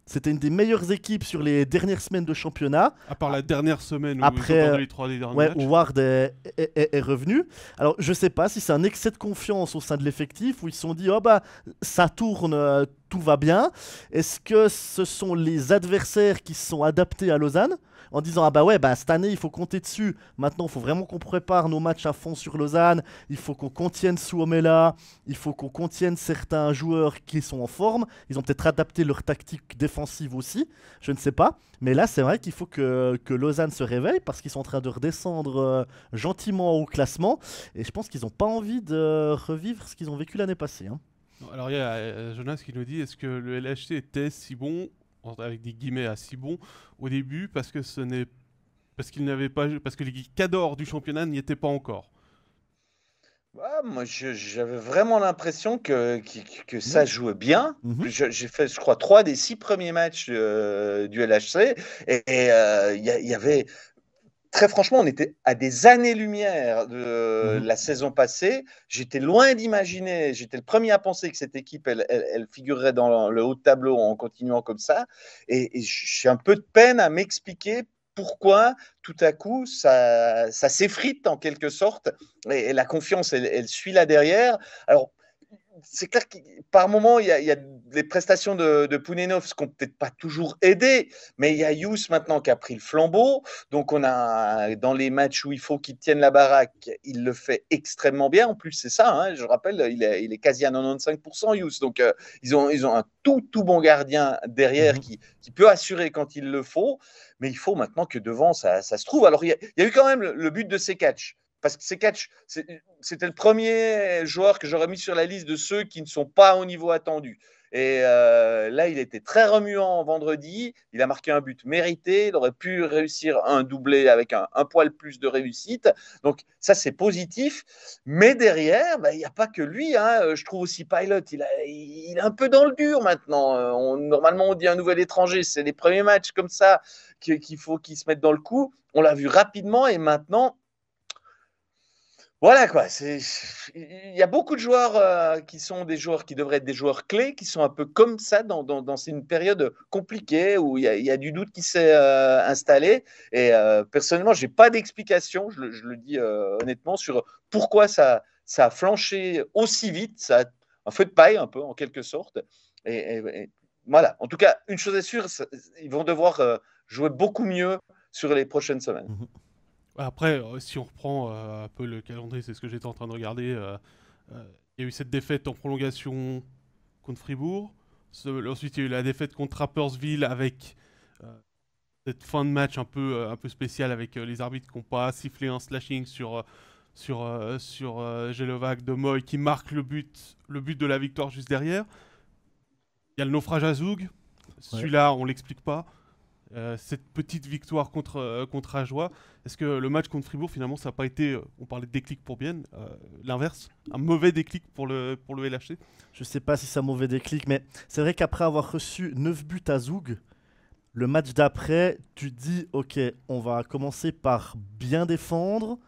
C'était une des meilleures équipes sur les dernières semaines de championnat. À part la dernière semaine où Après, Ward est, revenu. Alors, je sais pas si c'est un excès de confiance au sein de l'effectif où ils se sont dit, oh bah, ça tourne, euh, tout va bien. Est-ce que ce sont les adversaires qui se sont adaptés à Lausanne en disant Ah bah ouais, bah cette année il faut compter dessus. Maintenant, il faut vraiment qu'on prépare nos matchs à fond sur Lausanne. Il faut qu'on contienne Suomela. Il faut qu'on contienne certains joueurs qui sont en forme. Ils ont peut-être adapté leur tactique défensive aussi. Je ne sais pas. Mais là, c'est vrai qu'il faut que, Lausanne se réveille parce qu'ils sont en train de redescendre euh, gentiment au classement. Et je pense qu'ils n'ont pas envie de revivre ce qu'ils ont vécu l'année passée. Hein. Alors il y a euh, Jonas qui nous dit est-ce que le LHC était si bon avec des guillemets assez bon au début parce que ce n'est parce qu'il n'avait pas parce que les cadors du championnat n'y étaient pas encore. Ah, moi, j'avais vraiment l'impression que, que, ça mhm. jouait bien. Mhm. J'ai fait, je crois, trois des six premiers matchs euh, du LHC. Et euh, il y, avait, très franchement, on était à des années-lumière de mhm. la saison passée. J'étais loin d'imaginer, j'étais le premier à penser que cette équipe, elle, elle, figurerait dans le haut tableau en continuant comme ça. Et, j'ai je un peu de peine à m'expliquer pourquoi tout à coup ça, s'effrite en quelque sorte et, la confiance elle, elle, suit là derrière. Alors c'est clair que par moment, il y, a des prestations de, de Pounenov, qui n'ont peut-être pas toujours aidé, mais il y a Yous maintenant qui a pris le flambeau. Donc, on a dans les matchs où il faut qu'il tienne la baraque, il le fait extrêmement bien. En plus, c'est ça, hein, je rappelle, il est, quasi à 95% Yous. Donc, euh, ils, ont, un tout, tout bon gardien derrière mm-hmm. qui, peut assurer quand il le faut. Mais il faut maintenant que devant, ça, se trouve. Alors, il y, a eu quand même le, le but de ces catchs parce que c'est catch. C'était le premier joueur que j'aurais mis sur la liste de ceux qui ne sont pas au niveau attendu. Et euh, là, il était très remuant vendredi. Il a marqué un but mérité. Il aurait pu réussir un doublé avec un, poil plus de réussite. Donc ça, c'est positif. Mais derrière, bah, il n'y a pas que lui. Hein. Euh, je trouve aussi Pilot. Il, a, il, est un peu dans le dur maintenant. Euh, on, normalement, on dit un nouvel étranger. C'est les premiers matchs comme ça qu'il faut qu'il se mette dans le coup. On l'a vu rapidement et maintenant, voilà quoi, il y a beaucoup de joueurs euh, qui sont des joueurs qui devraient être des joueurs clés, qui sont un peu comme ça dans, une période compliquée où il y, a, du doute qui s'est euh, installé. Et euh, personnellement, je n'ai pas d'explication, je, le dis honnêtement, sur pourquoi ça, a flanché aussi vite, ça a un feu de paille un peu en quelque sorte. Et, voilà, en tout cas, une chose est sûre, ils vont devoir jouer beaucoup mieux sur les prochaines semaines. Mmh après, euh, si on reprend euh, un peu le calendrier, c'est ce que j'étais en train de regarder. Euh, il y a eu cette défaite en prolongation contre Fribourg. ensuite, il y a eu la défaite contre Rappersville avec cette fin de match un peu, un peu spéciale avec les arbitres qui n'ont pas sifflé un slashing sur, sur, sur Gelovac de Moy qui marque le but, le but de la victoire juste derrière. Il y a le naufrage à Zoug. Celui-là, on on l'explique pas. Euh, cette petite victoire euh, contre, Ajoie. Est-ce que le match contre Fribourg, finalement, ça n'a pas été, euh, on parlait de déclic pour Bien l'inverse, un mauvais déclic pour le, pour le LHC Je ne sais pas si c'est un mauvais déclic, mais c'est vrai qu'après avoir reçu 9 buts à Zoug, le match d'après, tu dis, ok, on va commencer par bien défendre,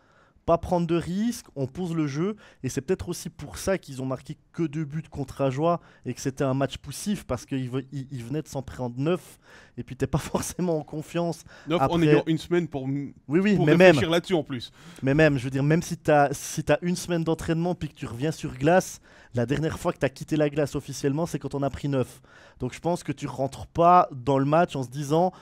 prendre de risques, on pose le jeu. Et c'est peut-être aussi pour ça qu'ils ont marqué que deux buts contre Ajoie et que c'était un match poussif parce qu'ils ils, venaient de s'en prendre neuf. Et puis t'es pas forcément en confiance. en ayant une semaine pour, oui, mais réfléchir là-dessus en plus. Mais même, je veux dire, même si t'as si as une semaine d'entraînement puis que tu reviens sur glace, la dernière fois que t'as quitté la glace officiellement, c'est quand on a pris neuf. Donc je pense que tu rentres pas dans le match en se disant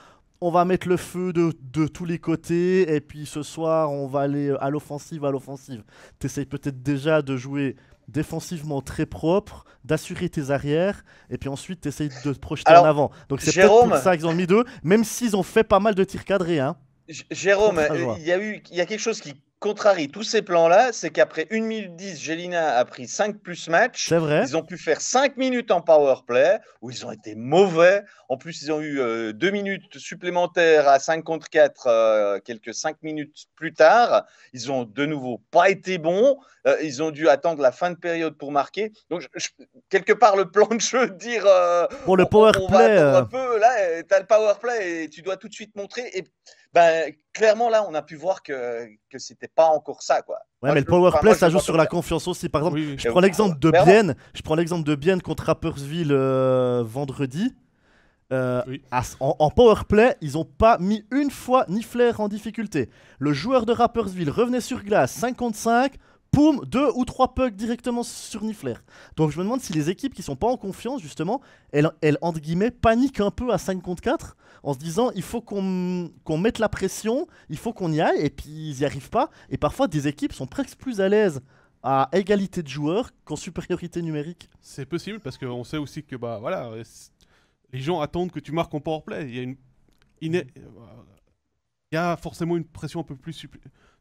on va mettre le feu de, de, tous les côtés et puis ce soir on va aller euh, à l'offensive, à l'offensive. T'essayes peut-être déjà de jouer défensivement très propre, d'assurer tes arrières et puis ensuite t'essayes de te projeter en avant. Donc c'est peut-être ça qu'ils ont mis deux, même s'ils ont fait pas mal de tirs cadrés. Hein. Jérôme, euh, il y, a eu, y a quelque chose qui contrarie tous ces plans-là, c'est qu'après 1 minute 10, Gélina a pris 5 plus matchs. C'est vrai. Ils ont pu faire 5 minutes en power play où ils ont été mauvais. En plus, ils ont eu 2 euh, minutes supplémentaires à 5 contre 4 euh, quelques 5 minutes plus tard. Ils ont de nouveau pas été bons. Euh, ils ont dû attendre la fin de période pour marquer. Donc, quelque part, le plan de jeu, dire. pour le power on Va un peu, là, tu as le power play et tu dois tout de suite montrer. Et ben, clairement, là, on a pu voir que, que c'était pas encore ça, quoi. Ouais, mais le power play, ça joue sur la confiance aussi. Par exemple, je prends l'exemple de Bien Je prends l'exemple de contre Rappersville euh, vendredi. Euh, en, power play, ils n'ont pas mis une fois Niffler en difficulté. Le joueur de Rappersville revenait sur glace 55 poum, deux ou trois pucks directement sur Nifler. Donc je me demande si les équipes qui sont pas en confiance, justement, elles, elles entre guillemets, paniquent un peu à 5 contre 4 en se disant il faut qu'on mette la pression, il faut qu'on y aille, et puis ils n'y arrivent pas. Et parfois, des équipes sont presque plus à l'aise à égalité de joueurs qu'en supériorité numérique. C'est possible parce qu'on sait aussi que bah voilà, les gens attendent que tu marques en powerplay. Il il y a forcément une pression un peu plus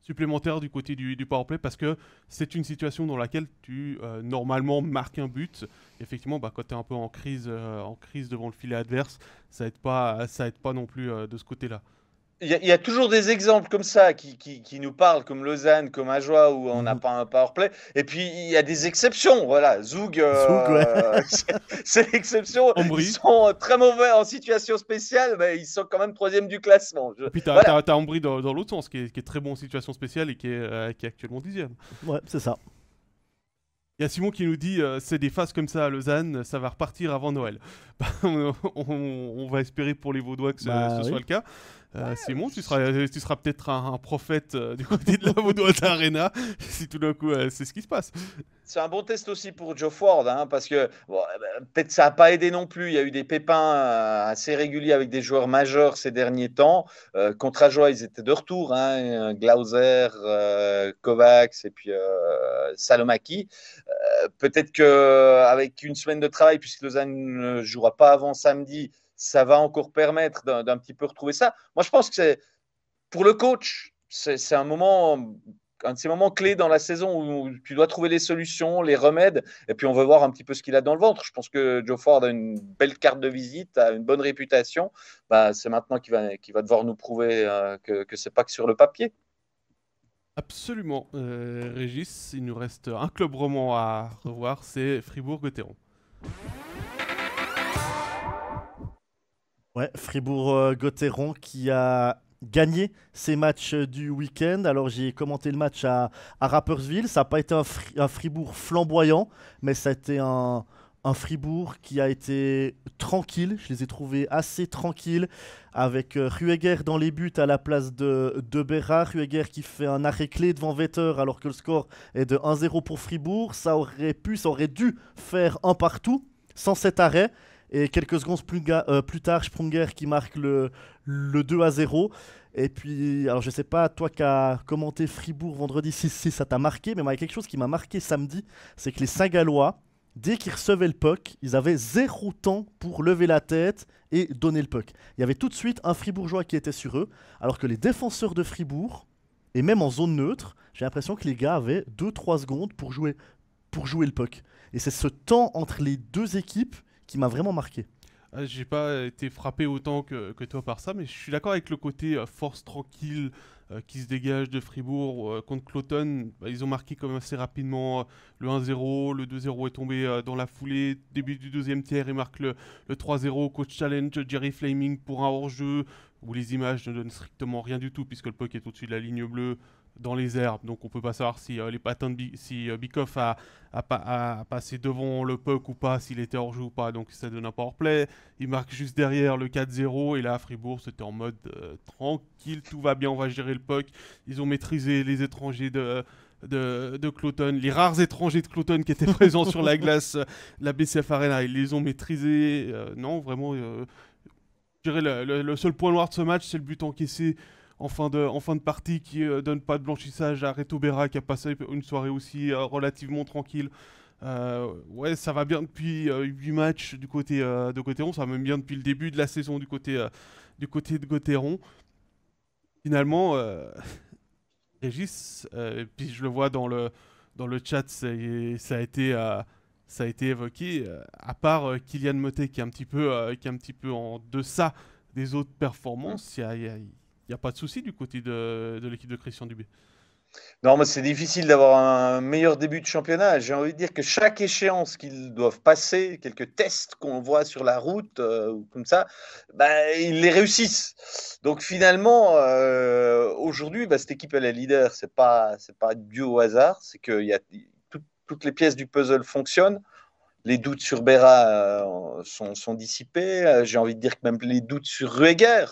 supplémentaire du côté du, power powerplay parce que c'est une situation dans laquelle tu euh, normalement marques un but. effectivement, bah, quand tu es un peu en crise, euh, en crise devant le filet adverse, ça aide pas, ça aide pas non plus euh, de ce côté-là. Il y, a toujours des exemples comme ça qui, qui, nous parlent, comme Lausanne, comme Ajoie, où on n'a mhm. pas un powerplay. Et puis, il y a des exceptions. Voilà, Zoug, euh, c'est l'exception. Ils sont très mauvais en situation spéciale, mais ils sont quand même troisième du classement. puis, t'as as, Ambry dans, l'autre sens, qui est, qui est, très bon en situation spéciale et qui est, euh, qui est actuellement dixième. Ouais, c'est ça. Il y a Simon qui nous dit euh, c'est des phases comme ça à Lausanne, ça va repartir avant Noël. Bah, on, va espérer pour les Vaudois que ce, bah soit le cas. Euh, Simon, euh, tu seras, peut-être un, prophète euh, du côté de la Vaudoise Arena si tout d'un coup c'est ce qui se passe. C'est un bon test aussi pour Joe Ford hein, parce que bah, peut-être ça n'a pas aidé non plus. Il y a eu des pépins assez réguliers avec des joueurs majeurs ces derniers temps. contre ils étaient de retour hein, Glauser, Kovacs et puis Salomaki. peut-être qu'avec une semaine de travail, puisque Lausanne ne jouera pas avant samedi ça va encore permettre d'un petit peu retrouver ça. Moi, je pense que c'est pour le coach, c'est un moment, un de ces moments clés dans la saison où tu dois trouver les solutions, les remèdes, et puis on veut voir un petit peu ce qu'il a dans le ventre. Je pense que Joe Ford a une belle carte de visite, a une bonne réputation. Bah, c'est maintenant qu'il va, va devoir nous prouver euh, que, ce c'est pas que sur le papier. Absolument, euh, Régis. Il nous reste un club roman à revoir, c'est Fribourg-Gotteron. Ouais, Fribourg-Gotteron euh, qui a gagné ces matchs euh, du week-end. Alors j'ai commenté le match à, à Rappersville. Ça n'a pas été un, Fribourg flamboyant, mais ça a été un, Fribourg qui a été tranquille. Je les ai trouvés assez tranquilles avec euh, Rueger dans les buts à la place de, de Berra. Rueger qui fait un arrêt clé devant Vetter alors que le score est de 1-0 pour Fribourg. Ça aurait pu, ça aurait dû faire un partout sans cet arrêt. Et quelques secondes plus, euh, tard, Sprunger qui marque le, le 2 à 0. Et puis, alors je sais pas, toi qui as commenté Fribourg vendredi si ça t'a marqué, mais moi, il y a quelque chose qui m'a marqué samedi, c'est que les Saint-Gallois, dès qu'ils recevaient le puck, ils avaient zéro temps pour lever la tête et donner le puck. Il y avait tout de suite un Fribourgeois qui était sur eux, alors que les défenseurs de Fribourg, et même en zone neutre, j'ai l'impression que les gars avaient 2-3 secondes pour jouer, pour jouer le puck. Et c'est ce temps entre les deux équipes qui m'a vraiment marqué. Je ah, J'ai pas été frappé autant que, toi par ça, mais je suis d'accord avec le côté euh, force tranquille euh, qui se dégage de Fribourg euh, contre Cloton. Bah, ils ont marqué même assez rapidement le 1-0, le 2-0 est tombé dans la foulée. Début du deuxième tiers, ils marquent le, le 3-0. Coach challenge Jerry Flaming pour un hors-jeu où les images ne donnent strictement rien du tout puisque le puck est au-dessus de la ligne bleue dans les herbes. Donc on peut pas savoir si euh, les patins si euh, Bikoff a, passé devant le puck ou pas, s'il était hors jeu ou pas. Donc ça donne un power play. Il marque juste derrière le 4-0 et là Fribourg c'était en mode euh, tranquille, tout va bien, on va gérer le puck. Ils ont maîtrisé les étrangers de de, Cloton, les rares étrangers de Cloton qui étaient présents sur la glace, la BCF Arena, ils les ont maîtrisés. non, vraiment, je dirais le, seul point noir de ce match, c'est le but encaissé en fin de, en fin de partie qui ne euh, donne pas de blanchissage à Reto qui a passé une soirée aussi euh, relativement tranquille. Euh, ouais, ça va bien depuis huit matchs du côté de Gauthieron, ça va même bien depuis le début de la saison du côté, du côté de Gauthieron. Finalement, Régis, puis je le vois dans le, dans le chat, ça, a été ça a été évoqué, à part Kylian Motet qui est un petit peu, qui est un petit peu en deçà des autres performances, il y a, n'y a pas de souci du côté de, l'équipe de Christian Dubé. Non, mais c'est difficile d'avoir un meilleur début de championnat. J'ai envie de dire que chaque échéance qu'ils doivent passer, quelques tests qu'on voit sur la route euh, ou comme ça, bah, ils les réussissent. Donc finalement, euh, aujourd'hui, ben, cette équipe elle est leader. C'est pas c'est pas dû au hasard. C'est que y a, toutes les pièces du puzzle fonctionnent. Les doutes sur Béra euh, sont, dissipés. J'ai envie de dire que même les doutes sur Rueger,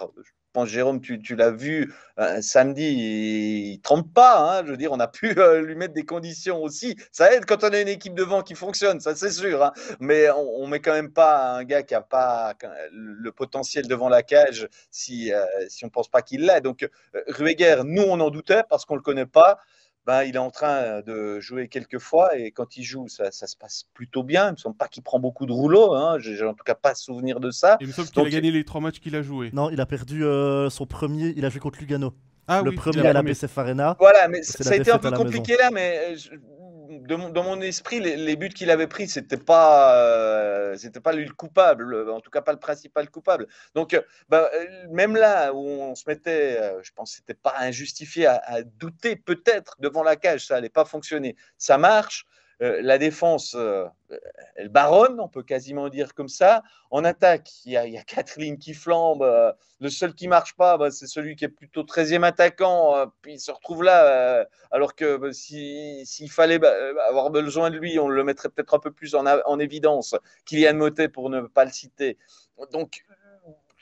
pense, Jérôme, tu, l'as vu euh, samedi, il ne trompe pas. Hein, je veux dire, on a pu euh, lui mettre des conditions aussi. Ça aide quand on a une équipe devant qui fonctionne, ça c'est sûr. Hein. mais on, met quand même pas un gars qui a pas le potentiel devant la cage si, euh, si on pense pas qu'il l'a. Donc, Rueger, nous, on en doutait parce qu'on le connaît pas. Bah, il est en train euh, de jouer quelques fois et quand il joue, ça, se passe plutôt bien. Il me semble pas qu'il prend beaucoup de rouleaux. Hein. J'ai en tout cas pas souvenir de ça. Il me semble qu'il a gagné les trois matchs qu'il a joué. Non, il a perdu euh, son premier. Il a joué contre Lugano. Ah le premier à la BCF Arena. Voilà, mais ça a été un peu compliqué là, hein, mais euh, dans mon esprit, les, buts qu'il avait pris, c'était pas, euh, c'était pas lui le coupable, en tout cas pas le principal coupable. Donc, euh, bah, euh, même là où on se mettait, je pense, que c'était pas injustifié à, douter peut-être devant la cage, ça n'allait pas fonctionner. Ça marche. Euh, la défense, euh, elle baronne, on peut quasiment dire comme ça. En attaque, il y, a quatre lignes qui flambent. Euh, le seul qui marche pas, bah, c'est celui qui est plutôt 13e attaquant. puis il se retrouve là, alors que bah, s'il fallait bah, avoir besoin de lui, on le mettrait peut-être un peu plus en, évidence, qu'il y a de Motet, pour ne pas le citer. Donc,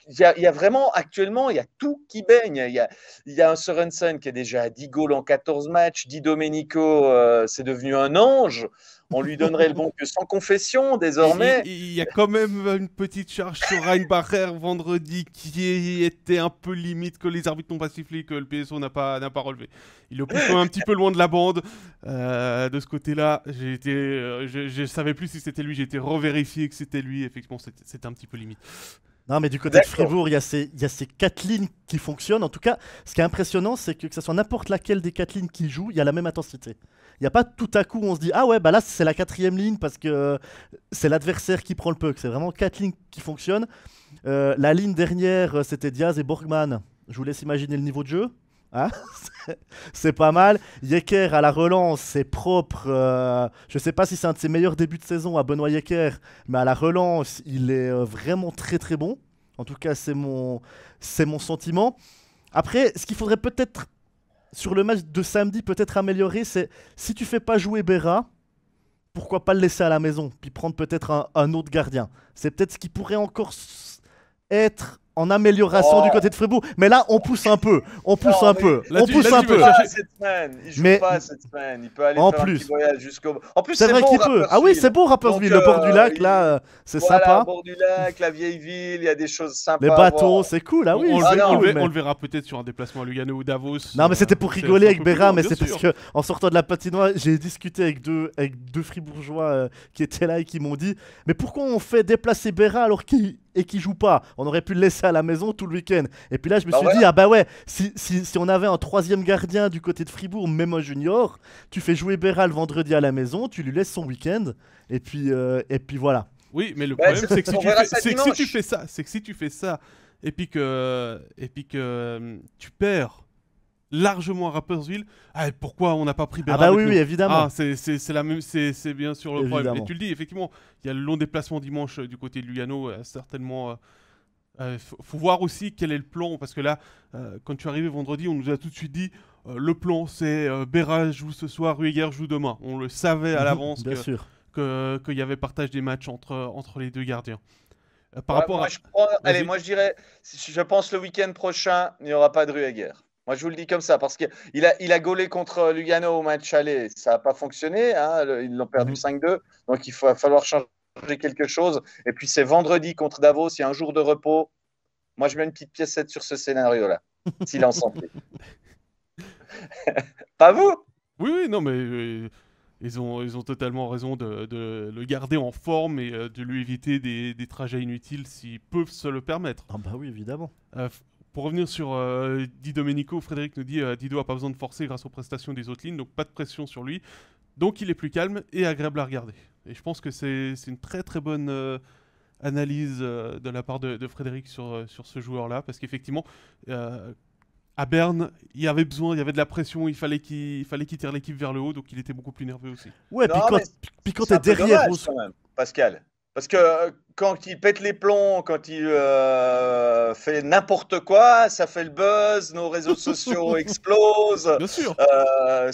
il y, a, vraiment actuellement, il y a tout qui baigne. Il y a, il y a un Sorensen qui est déjà à 10 goals en 14 matchs. Di Domenico, euh, c'est devenu un ange. On lui donnerait le bon que sans confession désormais. Il, y a quand même une petite charge sur Reinbacher vendredi qui était un peu limite que les arbitres n'ont pas sifflé, que le PSO n'a pas, pas relevé. Il est un petit peu loin de la bande. Euh, de ce côté-là, j'ai euh, je, ne savais plus si c'était lui. J'ai été revérifié que c'était lui. Effectivement, c'était un petit peu limite. Non, mais du côté de Fribourg, il y, a ces, il y, ces quatre lignes qui fonctionnent. En tout cas, ce qui est impressionnant, c'est que que ce soit n'importe laquelle des quatre lignes qui joue, il y a la même intensité. Il n'y a pas tout à coup, où on se dit Ah ouais, bah là, c'est la quatrième ligne parce que euh, c'est l'adversaire qui prend le puck. C'est vraiment quatre lignes qui fonctionnent. Euh, la ligne dernière, euh, c'était Diaz et Borgman. Je vous laisse imaginer le niveau de jeu. Hein? c'est pas mal. Yeker à la relance, c'est propre. Je euh, je sais pas si c'est un de ses meilleurs débuts de saison à Benoît Yeker, mais à la relance, il est euh, vraiment très très bon. En tout cas, c'est mon, c'est mon sentiment. Après, ce qu'il faudrait peut-être sur le match de samedi peut-être améliorer, c'est si tu fais pas jouer Bera, pourquoi pas le laisser à la maison, puis prendre peut-être un, un autre gardien. C'est peut-être ce qui pourrait encore être en amélioration du oh. côté de Fribourg. Mais là, on pousse un peu. On pousse un peu. on pousse un peu. Cette semaine. Il joue mais pas cette semaine. Il peut aller en plus. jusqu'au. En plus, c'est vrai bon, qu'il peut. Ah oui, c'est beau Rapperswil. le bord du euh, lac, là, c'est sympa. Le bord du lac, la vieille ville, il y a des choses sympas. Les bateaux, c'est cool. Ah oui, on, le, verra peut-être sur un déplacement à Lugano ou Davos. Non, mais c'était pour rigoler avec Béra. Mais c'est parce que en sortant de la patinoire, j'ai discuté avec deux avec deux Fribourgeois euh, qui étaient là et qui m'ont dit Mais pourquoi on fait déplacer Béra alors qu'il et qui joue pas. On aurait pu le laisser à la maison tout le week-end. Et puis là, je me bah suis dit, ah bah ouais, si, si, si, on avait un troisième gardien du côté de Fribourg, même junior, tu fais jouer Béral vendredi à la maison, tu lui laisses son week-end, et puis, euh, et puis voilà. Oui, mais le problème, c'est que, si que, si tu fais ça, c'est que si tu fais ça, et puis que, et puis que tu perds largement à Rappersville. Ah, pourquoi on n'a pas pris ah Bernard Ah oui, évidemment. Ah, c'est la même, c'est bien sûr le problème. Et tu le dis, effectivement, il y a le long déplacement dimanche euh, du côté de Lugano, euh, certainement. Euh, faut, voir aussi quel est le plan, parce que là, quand tu es arrivé vendredi, on nous a tout de suite dit le plan, c'est Béra joue ce soir, Rueger joue demain. On le savait à mhm, l'avance qu'il que, qu'il y avait partage des matchs entre, entre les deux gardiens. Par rapport à... je Allez, moi je dirais, je pense le week-end prochain, il n'y aura pas de Rueger. Moi, je vous le dis comme ça, parce qu'il a, il a gaulé contre Lugano au match aller. Ça n'a pas fonctionné. Hein. ils l'ont perdu 5-2. Donc, il va falloir changer quelque chose. Et puis, c'est vendredi contre Davos. Il y a un jour de repos. Moi, je mets une petite piècette sur ce scénario-là, s'il en santé. pas vous Oui, oui, non, mais euh, ils, ont, ils ont totalement raison de, le garder en forme et euh, de lui éviter des, trajets inutiles s'ils peuvent se le permettre. Ah, bah oui, évidemment. Euh, pour revenir sur euh, Di Domenico, Frédéric nous dit euh, Dido a pas besoin de forcer grâce aux prestations des autres lignes, donc pas de pression sur lui. Donc il est plus calme et agréable à regarder. Et je pense que c'est une très très bonne euh, analyse euh, de la part de, Frédéric sur, sur ce joueur-là, parce qu'effectivement, à Berne, il y avait besoin, il y avait de la pression, il fallait qu'il fallait tire l'équipe vers le haut, donc il était beaucoup plus nerveux aussi. Ouais, puis est derrière, Pascal. Parce que euh, quand il pète les plombs, quand il euh, fait n'importe quoi, ça fait le buzz, nos réseaux sociaux explosent. Bien sûr. Euh,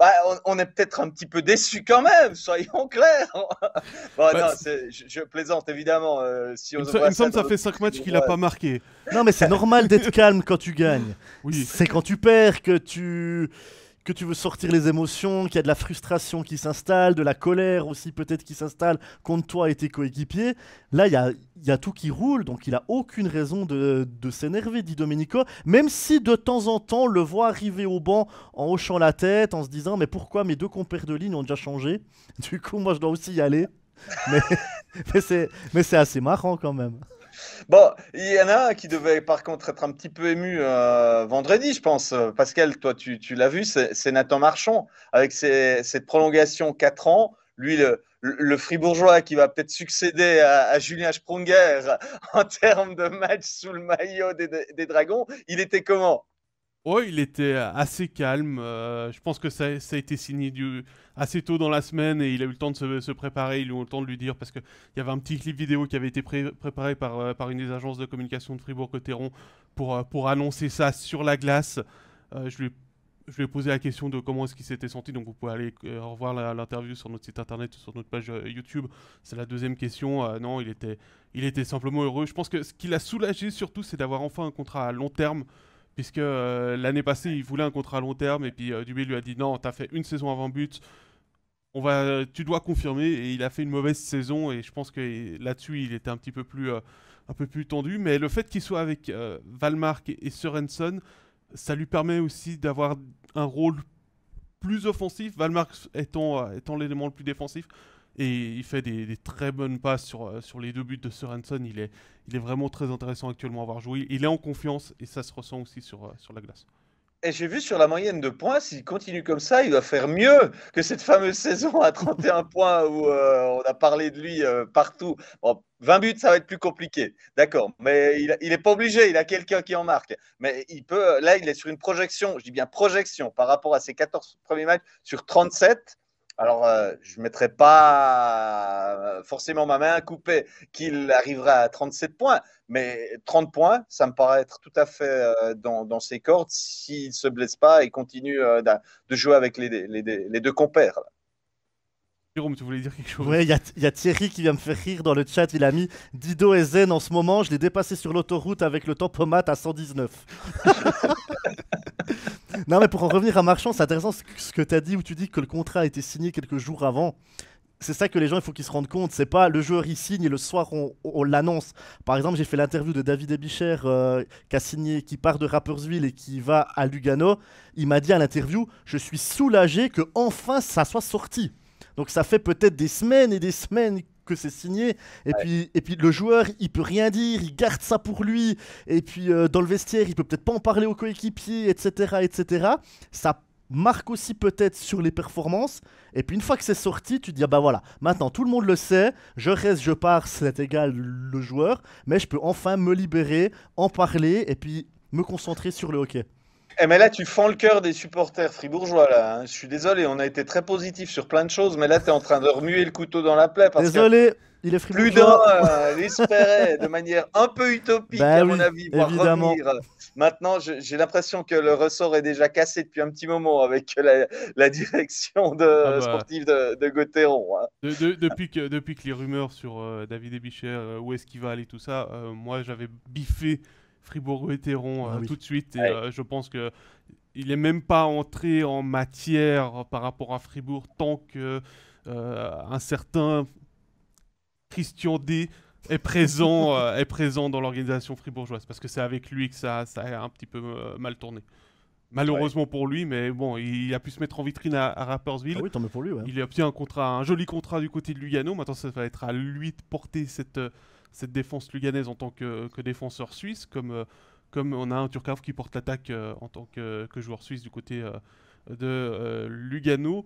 bah, on, est peut-être un petit peu déçus quand même, soyons clairs. Bah, non, je, plaisante évidemment. si on il, me semble ça fait 5 matchs qu'il n'a pas marqué. Non, mais c'est normal d'être calme quand tu gagnes. C'est quand tu perds que tu que tu veux sortir les émotions, qu'il y a de la frustration qui s'installe, de la colère aussi peut-être qui s'installe contre toi et tes coéquipiers. Là, il y a, y a, tout qui roule, donc il a aucune raison de, s'énerver, dit Domenico, même si de temps en temps, le voit arriver au banc en hochant la tête, en se disant mais pourquoi mes deux compères de ligne ont déjà changé Du coup, moi, je dois aussi y aller. mais c'est assez marrant quand même. Bon, il y en a qui devait par contre être un petit peu ému euh, vendredi, je pense. Euh, Pascal, toi, tu, l'as vu, c'est Nathan Marchand, avec cette prolongation 4 ans. Lui, le, fribourgeois qui va peut-être succéder à, Julien Sprunger en termes de match sous le maillot des Dragons, il était comment Ouais, oh, il était assez calme. Euh, je pense que ça, a été signé du, assez tôt dans la semaine et il a eu le temps de se, préparer. Ils ont eu le temps de lui dire parce qu'il y avait un petit clip vidéo qui avait été préparé par, euh, par une des agences de communication de Fribourg-Cotteron pour, euh, pour annoncer ça sur la glace. je, lui, je ai posé la question de comment est-ce qu'il s'était senti. Donc vous pouvez aller revoir l'interview sur notre site internet, ou sur notre page YouTube. C'est la deuxième question. non, il était, il était simplement heureux. Je pense que ce qui l'a soulagé surtout, c'est d'avoir enfin un contrat à long terme puisque euh, l'année passée, il voulait un contrat à long terme, et puis euh, Dubé lui a dit non, t'as fait une saison avant but, on va, tu dois confirmer, et il a fait une mauvaise saison, et je pense que là-dessus, il était un petit peu plus, euh, un peu plus tendu, mais le fait qu'il soit avec Valmark et, Sorensen, ça lui permet aussi d'avoir un rôle plus offensif, Valmark étant, étant l'élément le plus défensif, et il fait des, très bonnes passes sur, euh, sur les deux buts de Sorensen. Il est, il est vraiment très intéressant actuellement à avoir joué. Il est en confiance et ça se ressent aussi sur, euh, sur la glace. Et j'ai vu sur la moyenne de points, s'il continue comme ça, il va faire mieux que cette fameuse saison à 31 points où euh, on a parlé de lui partout. Bon, 20 buts, ça va être plus compliqué, d'accord. Mais il n'est pas obligé, il a quelqu'un qui en marque. Mais il peut, là, il est sur une projection, je dis bien projection, par rapport à ses 14 premiers matchs, sur 37. Alors, euh, je ne mettrai pas euh, forcément ma main à couper qu'il arrivera à 37 points, mais 30 points, ça me paraît être tout à fait euh, dans, ses cordes s'il ne se blesse pas et continue de jouer avec les, deux compères. Jérôme, tu voulais dire quelque chose Oui, il y, a Thierry qui vient me faire rire dans le chat. Il a mis Dido et Zen en ce moment. Je l'ai dépassé sur l'autoroute avec le Tempomat à 119. Non, mais pour en revenir à Marchand, c'est intéressant ce que tu as dit où tu dis que le contrat a été signé quelques jours avant. C'est ça que les gens, il faut qu'ils se rendent compte. C'est pas le joueur il signe et le soir on, l'annonce. Par exemple, j'ai fait l'interview de David Ebicher euh, qui a signé, qui part de Rappersville et qui va à Lugano. Il m'a dit à l'interview Je suis soulagé que enfin ça soit sorti. Donc ça fait peut-être des semaines et des semaines que c'est signé. Et, puis, et puis le joueur, il peut rien dire, il garde ça pour lui. Et puis euh, dans le vestiaire, il peut peut-être pas en parler aux coéquipiers, etc., etc. Ça marque aussi peut-être sur les performances. Et puis une fois que c'est sorti, tu te dis, ah bah voilà, maintenant tout le monde le sait, je reste, je pars, c'est égal le joueur, mais je peux enfin me libérer, en parler et puis me concentrer sur le hockey. Eh, mais là, tu fends le cœur des supporters fribourgeois, là. Hein. Je suis désolé, on a été très positif sur plein de choses, mais là, tu es en train de remuer le couteau dans la plaie. Désolé, il est fribourgeois. plus d'un euh, de manière un peu utopique, bah à mon avis, voire revenir. Maintenant, j'ai l'impression que le ressort est déjà cassé depuis un petit moment avec la, direction de, ah bah. sportive hein. de, de depuis, que, depuis que les rumeurs sur euh, David et euh, où est-ce qu'il va aller, tout ça, moi j'avais biffé fribourg héteron ah euh, tout de suite. Euh, je pense que il n'est même pas entré en matière euh, par rapport à Fribourg tant que un certain Christian D est présent, est présent dans l'organisation fribourgeoise, parce que c'est avec lui que ça, ça a un petit peu mal tourné. Malheureusement pour lui, mais bon, il a pu se mettre en vitrine à, Rapperswil. Ah oui, tant mieux pour lui. Il a obtenu un contrat, un joli contrat du côté de Lugano. Maintenant, ça va être à lui de porter cette, cette défense luganaise en tant que, défenseur suisse, comme, euh, comme on a un Turcav qui porte l'attaque euh, en tant que, joueur suisse du côté euh, de Lugano.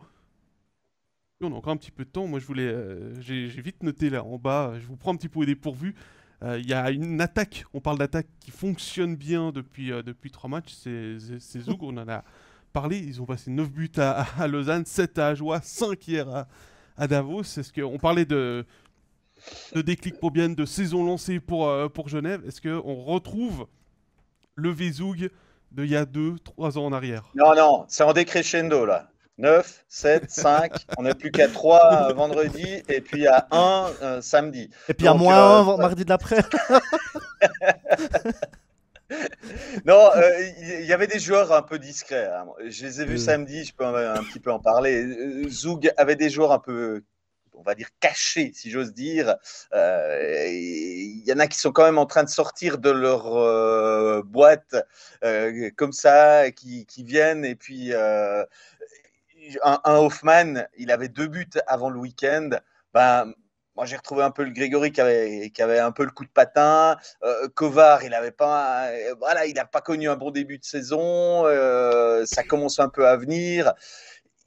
On a encore un petit peu de temps. Moi, je voulais, j'ai vite noté là en bas. Je vous prends un petit peu au dépourvu. Il y a une attaque. On parle d'attaque qui fonctionne bien depuis depuis trois matchs. C'est Zoug. On en a parlé. Ils ont passé 9 buts à, Lausanne, 7 à Ajoie, 5 hier à, Davos. C'est ce qu'on on parlait de de déclic pour bien de saison lancée pour, euh, pour Genève. Est-ce qu'on retrouve le Vesoug d'il y a 2-3 ans en arrière Non, non, c'est en décrescendo là. 9, 7, 5, on n'a plus qu'à 3 euh, vendredi et puis à 1 euh, samedi. Et puis à moins 1 mardi d'après. non, il y, avait des joueurs un peu discrets. Hein. Je les ai vus samedi, je peux un, un, petit peu en parler. Zoug avait des joueurs un peu on va dire, caché, si j'ose dire. Il euh, y en a qui sont quand même en train de sortir de leur euh, boîte euh, comme ça, qui, viennent et puis un, Hoffman, il avait deux buts avant le week-end. Ben, moi, j'ai retrouvé un peu le Grégory qui avait, un peu le coup de patin. Kovar, il n'avait pas, voilà, il n'a pas connu un bon début de saison. ça commence un peu à venir.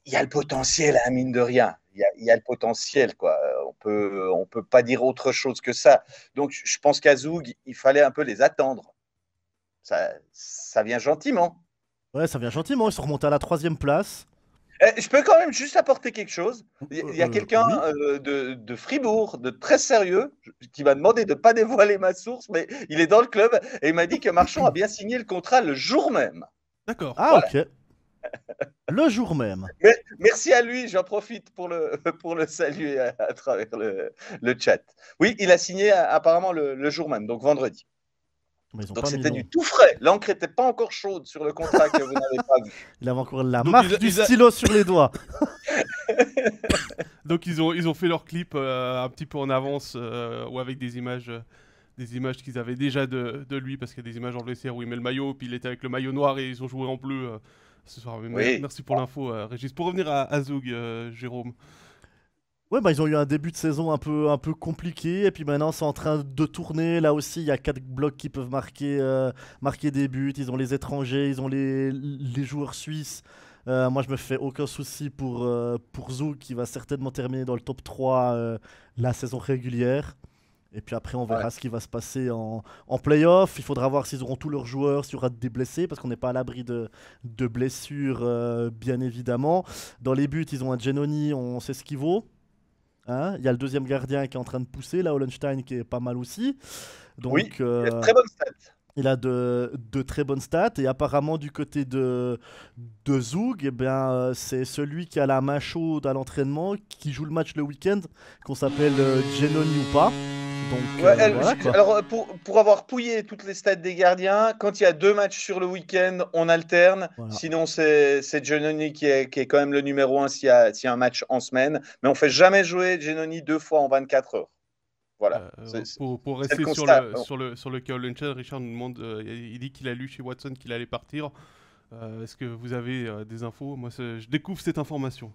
Il y a le potentiel, à hein, mine de rien. Il y, a le potentiel, quoi. Euh, on peut, euh, on peut pas dire autre chose que ça. Donc, je pense qu'à Zoug, il fallait un peu les attendre. Ça, ça vient gentiment. Ouais, ça vient gentiment. Ils sont remontés à la troisième place. Eh, je peux quand même juste apporter quelque chose. Il y a, euh, quelqu'un de, Fribourg, de très sérieux, qui m'a demandé de ne pas dévoiler ma source, mais il est dans le club et il m'a dit que Marchand a bien signé le contrat le jour même. D'accord. Ah, ok le jour même. merci à lui, j'en profite pour le, pour le saluer à, travers le, le, chat. Oui, il a signé euh, apparemment le, le jour même, donc vendredi. Donc c'était du tout frais. L'encre n'était pas encore chaude sur le contrat que vous n'avez pas vu. Il avait encore la marque du stylo sur les doigts. donc ils ont, ils ont fait leur clip euh, un petit peu en avance euh, ou avec des images. des images qu'ils avaient déjà de, de lui parce qu'il y a des images en blessure où il met le maillot puis il était avec le maillot noir et ils ont joué en bleu soir. Merci pour l'info, euh, Régis. Pour revenir à, Zoug, euh, Jérôme. Ouais, bah, ils ont eu un début de saison un peu, un peu compliqué, et puis maintenant c'est en train de tourner. Là aussi, il y a quatre blocs qui peuvent marquer, euh, marquer des buts. Ils ont les étrangers, ils ont les, les joueurs suisses. moi, je me fais aucun souci pour, pour Zou, qui va certainement terminer dans le top 3 la saison régulière. Et puis après, on verra ce qui va se passer en, en playoff. Il faudra voir s'ils auront tous leurs joueurs, s'il y aura des blessés, parce qu'on n'est pas à l'abri de, de, blessures, euh, bien évidemment. Dans les buts, ils ont un Genoni, on sait ce qu'il vaut. Hein. il y a le deuxième gardien qui est en train de pousser, là, Hollenstein, qui est pas mal aussi. Donc, oui, a euh, très bonne stats il a de, très bonnes stats et apparemment du côté de, de Zoug, eh bien, euh, c'est celui qui a la main chaude à l'entraînement, qui joue le match le week-end, qu'on s'appelle euh, Genoni ou Donc, euh, alors pour, avoir pouillé toutes les stats des gardiens, quand il y a deux matchs sur le week-end, on alterne. Sinon, c'est Genoni qui est, quand même le numéro un s'il y, a un match en semaine. Mais on fait jamais jouer Genoni deux fois en 24 heures. Voilà. Euh, euh, pour, rester sur, le, sur, le, sur, le, Richard nous demande, euh, il dit qu'il a lu chez Watson qu'il allait partir. Est-ce que vous avez des infos Moi, je découvre cette information.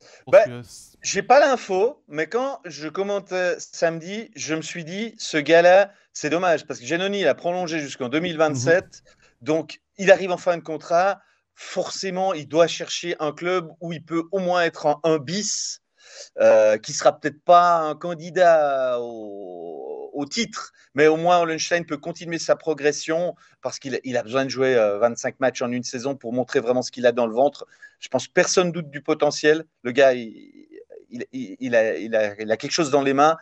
Je bah, que... J'ai pas l'info, mais quand je commentais samedi, je me suis dit, ce gars-là, c'est dommage, parce que il a prolongé jusqu'en 2027, mhm. donc il arrive en fin de contrat, forcément, il doit chercher un club où il peut au moins être en 1 bis qui euh, qui sera peut-être pas un candidat au, titre, mais au moins Hollenstein peut continuer sa progression parce qu'il a besoin de jouer 25 euh, matchs en une saison pour montrer vraiment ce qu'il a dans le ventre. Je pense personne doute du potentiel. Le gars, il, a, quelque chose dans les mains,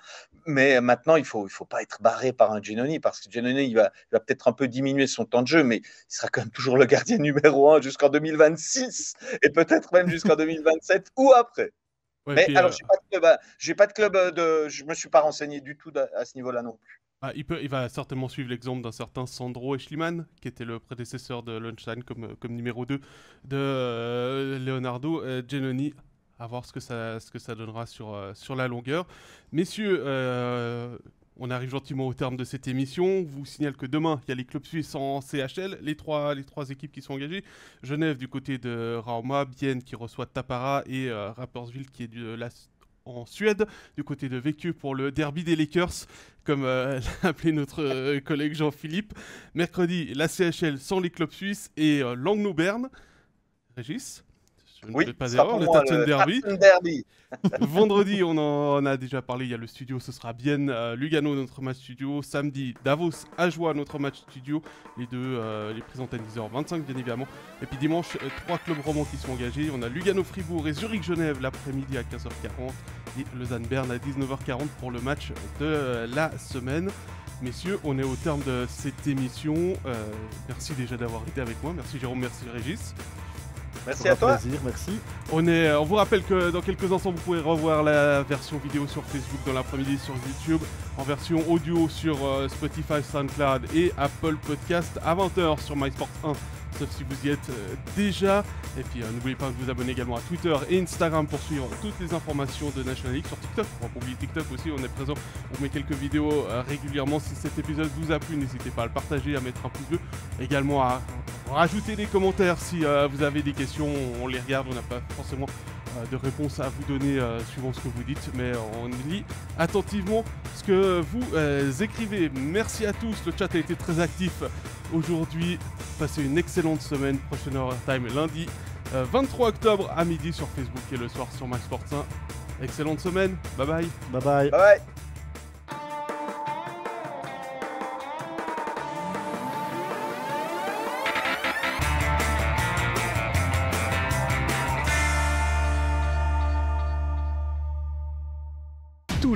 mais maintenant, il ne faut, il faut pas être barré par un Genoni parce que Genoni il va, va peut-être un peu diminuer son temps de jeu, mais il sera quand même toujours le gardien numéro 1 jusqu'en 2026, et peut-être même jusqu'en 2027 ou après mais alors, pas euh, j'ai pas de club, euh, de, je me suis pas renseigné du tout à ce niveau-là non plus. Bah, il, peut, il va certainement suivre l'exemple d'un certain Sandro Eschliman, qui était le prédécesseur de Lunchtime comme, euh, comme numéro 2 de Leonardo Genoni. À voir ce que ça, ce que ça donnera sur, sur la longueur. Messieurs, on arrive gentiment au terme de cette émission. vous signale que demain, il y a les clubs suisses en CHL, les trois, les trois équipes qui sont engagées. Genève du côté de Rauma, Bienne qui reçoit Tapara et euh, qui est la en Suède, du côté de Vécu pour le derby des Lakers, comme euh, l'a appelé notre euh, collègue Jean-Philippe. Mercredi, la CHL sans les clubs suisses et euh, Langnau-Berne. Régis oui, fais pas le Derby. Vendredi, on en a déjà parlé, il y a le studio, ce sera bien euh, Lugano, notre match studio. Samedi, Davos, joie, notre match studio. Les deux, euh, les présentent à 10h25, bien évidemment. Et puis dimanche, euh, trois clubs romans qui sont engagés. On a Lugano, Fribourg et Zurich-Genève l'après-midi à 15h40. Et Lausanne-Berne à 19h40 pour le match de la semaine. Messieurs, on est au terme de cette émission. merci déjà d'avoir été avec moi. Merci Jérôme, merci Régis. Merci à merci. On, est, on vous rappelle que dans quelques instants, vous pouvez revoir la version vidéo sur Facebook dans l'après-midi sur YouTube, en version audio sur euh, Spotify, SoundCloud et Apple Podcast à 20h sur MySports 1 sauf si vous y êtes euh, déjà. Et puis euh, n'oubliez pas de vous abonner également à Twitter et Instagram pour suivre toutes les informations de National League sur TikTok. On oublier TikTok aussi, on est présent, on met quelques vidéos euh, régulièrement. Si cet épisode vous a plu, n'hésitez pas à le partager, à mettre un pouce bleu, également à rajouter des commentaires si vous avez des questions, on les regarde, on n'a pas forcément euh, de réponses à vous donner euh, suivant ce que vous dites, mais euh, on lit attentivement ce que vous écrivez. Merci à tous, le chat a été très actif aujourd'hui. Passez une excellente semaine, prochaine Time lundi 23 octobre à midi sur Facebook et le soir sur Max Sportin. Excellente semaine, bye bye. Bye bye. Bye bye.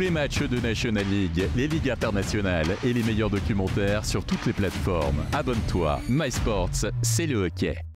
les matchs de National League, les ligues internationales et les meilleurs documentaires sur toutes les plateformes. Abonne-toi, MySports, c'est le hockey.